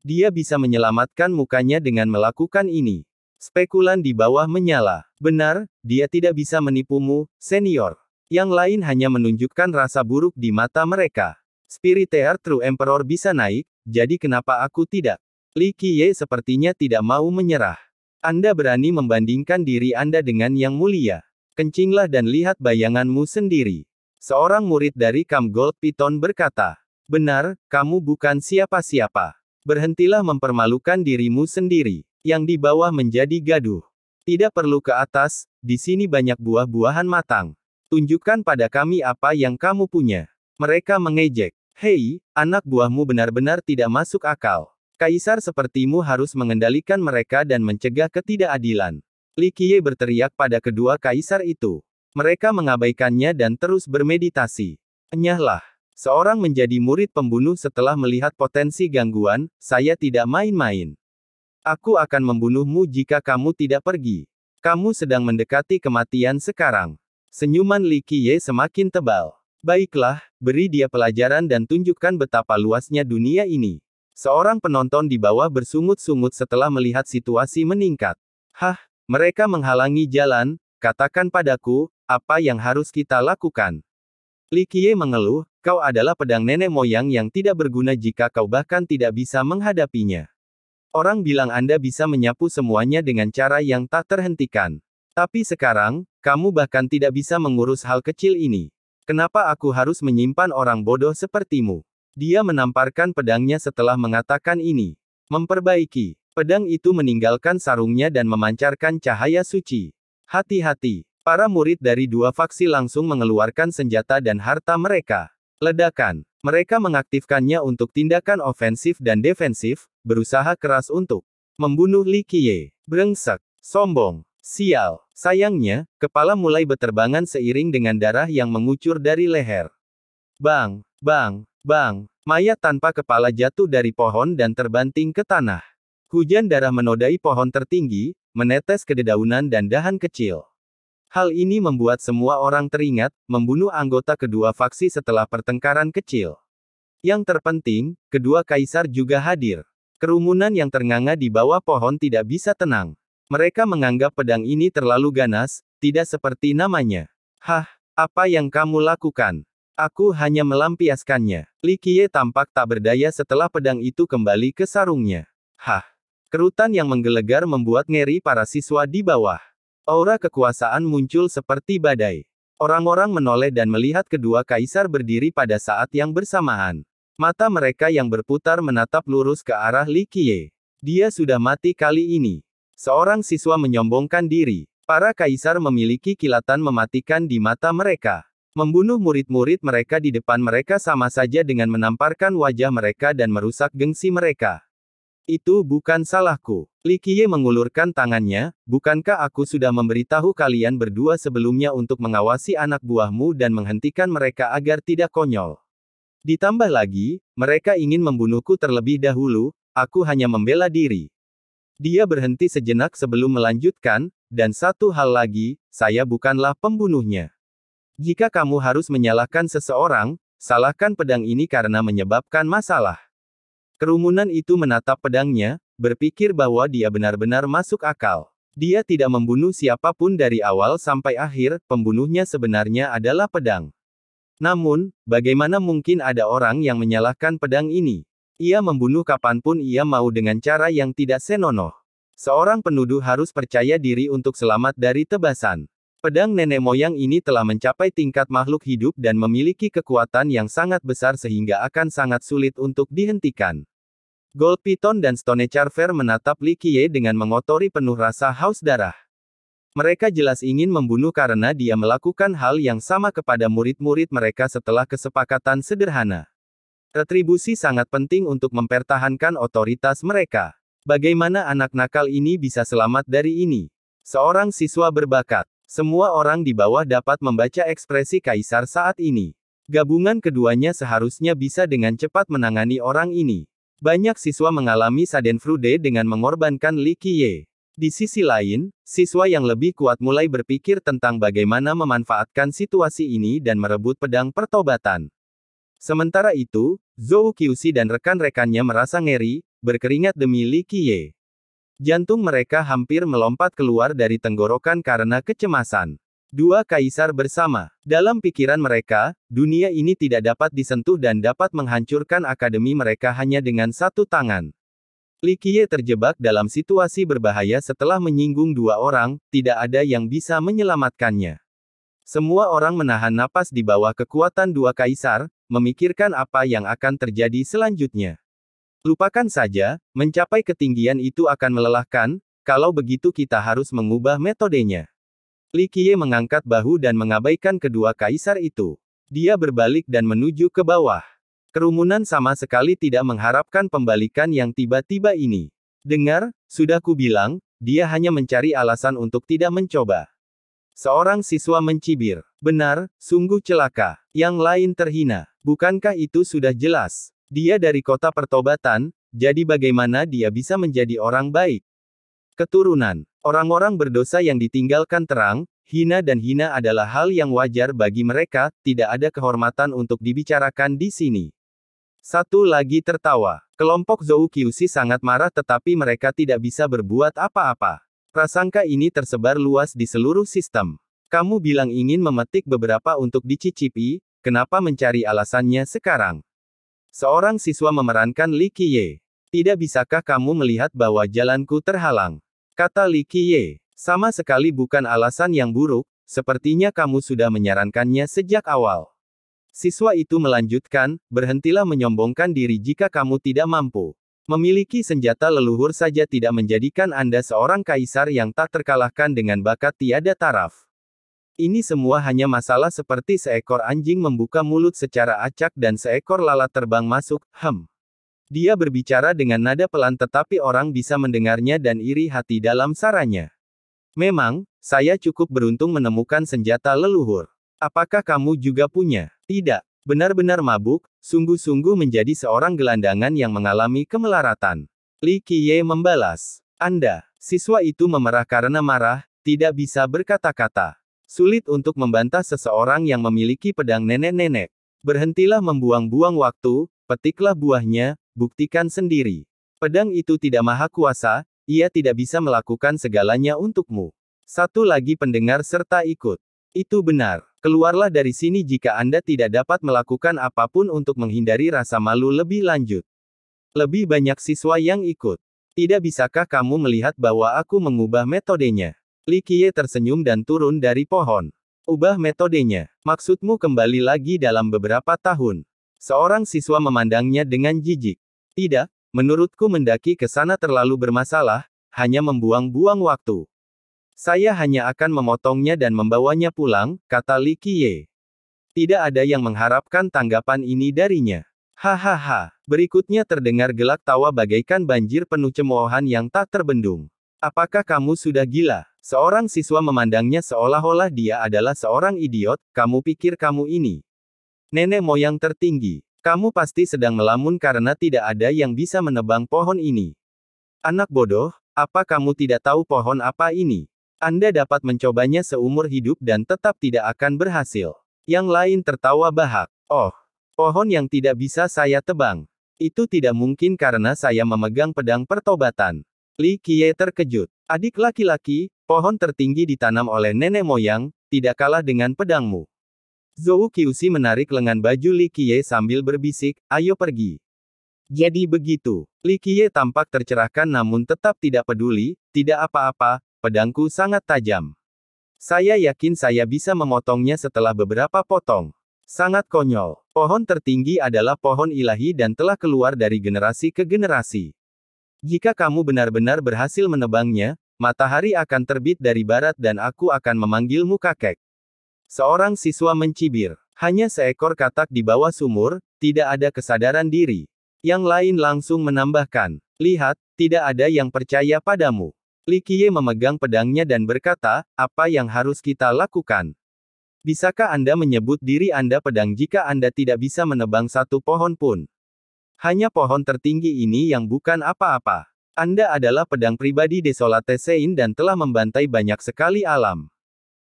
Dia bisa menyelamatkan mukanya dengan melakukan ini. Spekulan di bawah menyala. Benar, dia tidak bisa menipumu, senior. Yang lain hanya menunjukkan rasa buruk di mata mereka. Spirit Spiritear True Emperor bisa naik, jadi kenapa aku tidak? Li Qiye sepertinya tidak mau menyerah. Anda berani membandingkan diri Anda dengan yang mulia. Kencinglah dan lihat bayanganmu sendiri. Seorang murid dari Kam Gold Piton berkata, Benar, kamu bukan siapa-siapa. Berhentilah mempermalukan dirimu sendiri, yang di bawah menjadi gaduh. Tidak perlu ke atas, di sini banyak buah-buahan matang. Tunjukkan pada kami apa yang kamu punya. Mereka mengejek. Hei, anak buahmu benar-benar tidak masuk akal. Kaisar sepertimu harus mengendalikan mereka dan mencegah ketidakadilan. Li Qiye berteriak pada kedua kaisar itu. Mereka mengabaikannya dan terus bermeditasi. Enyahlah. Seorang menjadi murid pembunuh setelah melihat potensi gangguan, saya tidak main-main. Aku akan membunuhmu jika kamu tidak pergi. Kamu sedang mendekati kematian sekarang. Senyuman Li Qiye semakin tebal. Baiklah, beri dia pelajaran dan tunjukkan betapa luasnya dunia ini. Seorang penonton di bawah bersungut-sungut setelah melihat situasi meningkat. Hah, mereka menghalangi jalan, katakan padaku, apa yang harus kita lakukan? Li Likie mengeluh, kau adalah pedang nenek moyang yang tidak berguna jika kau bahkan tidak bisa menghadapinya. Orang bilang Anda bisa menyapu semuanya dengan cara yang tak terhentikan. Tapi sekarang, kamu bahkan tidak bisa mengurus hal kecil ini. Kenapa aku harus menyimpan orang bodoh sepertimu? Dia menamparkan pedangnya setelah mengatakan ini. Memperbaiki. Pedang itu meninggalkan sarungnya dan memancarkan cahaya suci. Hati-hati. Para murid dari dua faksi langsung mengeluarkan senjata dan harta mereka. Ledakan. Mereka mengaktifkannya untuk tindakan ofensif dan defensif, berusaha keras untuk membunuh Li Qiye. Brengsek, sombong, sial. Sayangnya, kepala mulai beterbangan seiring dengan darah yang mengucur dari leher. Bang, bang, bang. Mayat tanpa kepala jatuh dari pohon dan terbanting ke tanah. Hujan darah menodai pohon tertinggi, menetes ke dedaunan dan dahan kecil. Hal ini membuat semua orang teringat membunuh anggota kedua faksi setelah pertengkaran kecil. Yang terpenting, kedua kaisar juga hadir. Kerumunan yang ternganga di bawah pohon tidak bisa tenang. Mereka menganggap pedang ini terlalu ganas, tidak seperti namanya. Hah, apa yang kamu lakukan? Aku hanya melampiaskannya. Likie tampak tak berdaya setelah pedang itu kembali ke sarungnya. Hah. Kerutan yang menggelegar membuat ngeri para siswa di bawah. Aura kekuasaan muncul seperti badai. Orang-orang menoleh dan melihat kedua kaisar berdiri pada saat yang bersamaan. Mata mereka yang berputar menatap lurus ke arah Li Qiye. Dia sudah mati kali ini. Seorang siswa menyombongkan diri. Para kaisar memiliki kilatan mematikan di mata mereka. Membunuh murid-murid mereka di depan mereka sama saja dengan menamparkan wajah mereka dan merusak gengsi mereka. Itu bukan salahku. Li Qiye mengulurkan tangannya, bukankah aku sudah memberitahu kalian berdua sebelumnya untuk mengawasi anak buahmu dan menghentikan mereka agar tidak konyol. Ditambah lagi, mereka ingin membunuhku terlebih dahulu, aku hanya membela diri. Dia berhenti sejenak sebelum melanjutkan, dan satu hal lagi, saya bukanlah pembunuhnya. Jika kamu harus menyalahkan seseorang, salahkan pedang ini karena menyebabkan masalah. Kerumunan itu menatap pedangnya, berpikir bahwa dia benar-benar masuk akal. Dia tidak membunuh siapapun dari awal sampai akhir, pembunuhnya sebenarnya adalah pedang. Namun, bagaimana mungkin ada orang yang menyalahkan pedang ini? Ia membunuh kapanpun ia mau dengan cara yang tidak senonoh. Seorang penuduh harus percaya diri untuk selamat dari tebasan. Pedang nenek moyang ini telah mencapai tingkat makhluk hidup dan memiliki kekuatan yang sangat besar sehingga akan sangat sulit untuk dihentikan. Gold Piton dan Stone Charver menatap Li Qiye dengan mengotori penuh rasa haus darah. Mereka jelas ingin membunuh karena dia melakukan hal yang sama kepada murid-murid mereka setelah kesepakatan sederhana. Retribusi sangat penting untuk mempertahankan otoritas mereka. Bagaimana anak nakal ini bisa selamat dari ini? Seorang siswa berbakat. Semua orang di bawah dapat membaca ekspresi kaisar saat ini. Gabungan keduanya seharusnya bisa dengan cepat menangani orang ini. Banyak siswa mengalami saden frude dengan mengorbankan Li Qiye. Di sisi lain, siswa yang lebih kuat mulai berpikir tentang bagaimana memanfaatkan situasi ini dan merebut pedang pertobatan. Sementara itu, Zhou Qiuxi dan rekan-rekannya merasa ngeri, berkeringat demi Li Qiye. Jantung mereka hampir melompat keluar dari tenggorokan karena kecemasan. Dua kaisar bersama. Dalam pikiran mereka, dunia ini tidak dapat disentuh dan dapat menghancurkan akademi mereka hanya dengan satu tangan. Likie terjebak dalam situasi berbahaya setelah menyinggung dua orang, tidak ada yang bisa menyelamatkannya. Semua orang menahan napas di bawah kekuatan dua kaisar, memikirkan apa yang akan terjadi selanjutnya. Lupakan saja, mencapai ketinggian itu akan melelahkan, kalau begitu kita harus mengubah metodenya. Li Qiye mengangkat bahu dan mengabaikan kedua kaisar itu. Dia berbalik dan menuju ke bawah. Kerumunan sama sekali tidak mengharapkan pembalikan yang tiba-tiba ini. Dengar, sudah kubilang, dia hanya mencari alasan untuk tidak mencoba. Seorang siswa mencibir. Benar, sungguh celaka. Yang lain terhina. Bukankah itu sudah jelas? Dia dari kota pertobatan, jadi bagaimana dia bisa menjadi orang baik? Keturunan. Orang-orang berdosa yang ditinggalkan terang, hina dan hina adalah hal yang wajar bagi mereka, tidak ada kehormatan untuk dibicarakan di sini. Satu lagi tertawa. Kelompok Zoukyusi sangat marah tetapi mereka tidak bisa berbuat apa-apa. Prasangka ini tersebar luas di seluruh sistem. Kamu bilang ingin memetik beberapa untuk dicicipi, kenapa mencari alasannya sekarang? Seorang siswa memerankan Li Qiye. Tidak bisakah kamu melihat bahwa jalanku terhalang? Kata Li Qiye. Sama sekali bukan alasan yang buruk, sepertinya kamu sudah menyarankannya sejak awal. Siswa itu melanjutkan, berhentilah menyombongkan diri jika kamu tidak mampu. Memiliki senjata leluhur saja tidak menjadikan Anda seorang kaisar yang tak terkalahkan dengan bakat tiada taraf. Ini semua hanya masalah seperti seekor anjing membuka mulut secara acak dan seekor lalat terbang masuk, hem. Dia berbicara dengan nada pelan tetapi orang bisa mendengarnya dan iri hati dalam saranya. Memang, saya cukup beruntung menemukan senjata leluhur. Apakah kamu juga punya? Tidak. Benar-benar mabuk, sungguh-sungguh menjadi seorang gelandangan yang mengalami kemelaratan. Li Qiye membalas. Anda, siswa itu memerah karena marah, tidak bisa berkata-kata. Sulit untuk membantah seseorang yang memiliki pedang nenek-nenek. Berhentilah membuang-buang waktu, petiklah buahnya, buktikan sendiri. Pedang itu tidak maha kuasa, ia tidak bisa melakukan segalanya untukmu. Satu lagi pendengar serta ikut. Itu benar. Keluarlah dari sini jika Anda tidak dapat melakukan apapun untuk menghindari rasa malu lebih lanjut. Lebih banyak siswa yang ikut. Tidak bisakah kamu melihat bahwa aku mengubah metodenya? Li Qiye tersenyum dan turun dari pohon. Ubah metodenya. Maksudmu kembali lagi dalam beberapa tahun. Seorang siswa memandangnya dengan jijik. Tidak, menurutku mendaki ke sana terlalu bermasalah, hanya membuang-buang waktu. Saya hanya akan memotongnya dan membawanya pulang, kata Li Qiye. Tidak ada yang mengharapkan tanggapan ini darinya. Hahaha, berikutnya terdengar gelak tawa bagaikan banjir penuh cemoohan yang tak terbendung. Apakah kamu sudah gila? Seorang siswa memandangnya seolah-olah dia adalah seorang idiot, kamu pikir kamu ini. Nenek moyang tertinggi. Kamu pasti sedang melamun karena tidak ada yang bisa menebang pohon ini. Anak bodoh, apa kamu tidak tahu pohon apa ini? Anda dapat mencobanya seumur hidup dan tetap tidak akan berhasil. Yang lain tertawa bahak. Oh, pohon yang tidak bisa saya tebang. Itu tidak mungkin karena saya memegang pedang pertobatan. Li Qiye terkejut. Adik laki-laki, pohon tertinggi ditanam oleh nenek moyang, tidak kalah dengan pedangmu. Zhou Qiushi menarik lengan baju Li Qiye sambil berbisik, ayo pergi. Jadi begitu, Li Qiye tampak tercerahkan namun tetap tidak peduli, tidak apa-apa, pedangku sangat tajam. Saya yakin saya bisa memotongnya setelah beberapa potong. Sangat konyol, pohon tertinggi adalah pohon ilahi dan telah keluar dari generasi ke generasi. Jika kamu benar-benar berhasil menebangnya, matahari akan terbit dari barat dan aku akan memanggilmu kakek. Seorang siswa mencibir. Hanya seekor katak di bawah sumur, tidak ada kesadaran diri. Yang lain langsung menambahkan. Lihat, tidak ada yang percaya padamu. Likie memegang pedangnya dan berkata, apa yang harus kita lakukan? Bisakah Anda menyebut diri Anda pedang jika Anda tidak bisa menebang satu pohon pun? Hanya pohon tertinggi ini yang bukan apa-apa. Anda adalah pedang pribadi Desolate Sein dan telah membantai banyak sekali alam.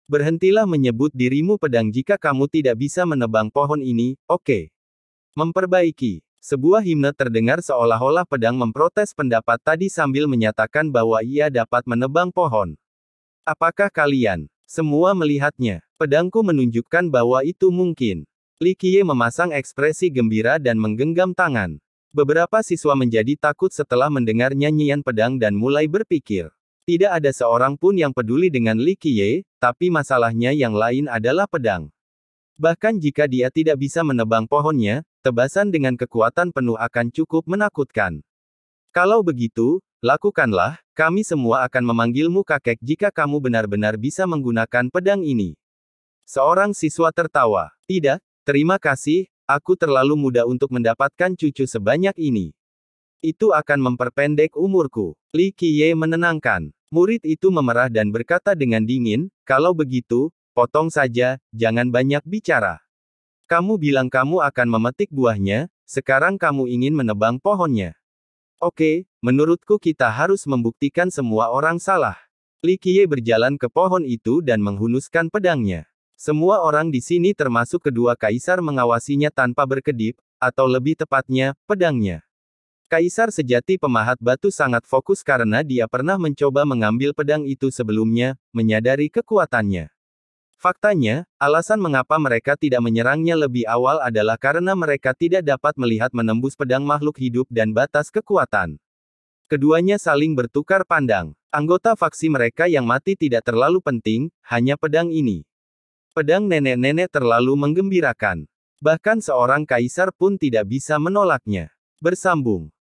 Berhentilah menyebut dirimu pedang jika kamu tidak bisa menebang pohon ini, oke. Okay. Memperbaiki. Sebuah himne terdengar seolah-olah pedang memprotes pendapat tadi sambil menyatakan bahwa ia dapat menebang pohon. Apakah kalian semua melihatnya? Pedangku menunjukkan bahwa itu mungkin. Li Qiye memasang ekspresi gembira dan menggenggam tangan. Beberapa siswa menjadi takut setelah mendengar nyanyian pedang dan mulai berpikir. Tidak ada seorang pun yang peduli dengan Li Qiye, tapi masalahnya yang lain adalah pedang. Bahkan jika dia tidak bisa menebang pohonnya, tebasan dengan kekuatan penuh akan cukup menakutkan. Kalau begitu, lakukanlah, kami semua akan memanggilmu kakek jika kamu benar-benar bisa menggunakan pedang ini. Seorang siswa tertawa. Tidak, Terima kasih, aku terlalu muda untuk mendapatkan cucu sebanyak ini. Itu akan memperpendek umurku. Li Qiye menenangkan. Murid itu memerah dan berkata dengan dingin, kalau begitu, potong saja, jangan banyak bicara. Kamu bilang kamu akan memetik buahnya, sekarang kamu ingin menebang pohonnya. Oke, menurutku kita harus membuktikan semua orang salah. Li Qiye berjalan ke pohon itu dan menghunuskan pedangnya. Semua orang di sini termasuk kedua kaisar mengawasinya tanpa berkedip, atau lebih tepatnya, pedangnya. Kaisar sejati pemahat batu sangat fokus karena dia pernah mencoba mengambil pedang itu sebelumnya, menyadari kekuatannya. Faktanya, alasan mengapa mereka tidak menyerangnya lebih awal adalah karena mereka tidak dapat melihat menembus pedang makhluk hidup dan batas kekuatan. Keduanya saling bertukar pandang. Anggota faksi mereka yang mati tidak terlalu penting, hanya pedang ini. Pedang nenek-nenek terlalu menggembirakan. Bahkan seorang kaisar pun tidak bisa menolaknya. Bersambung.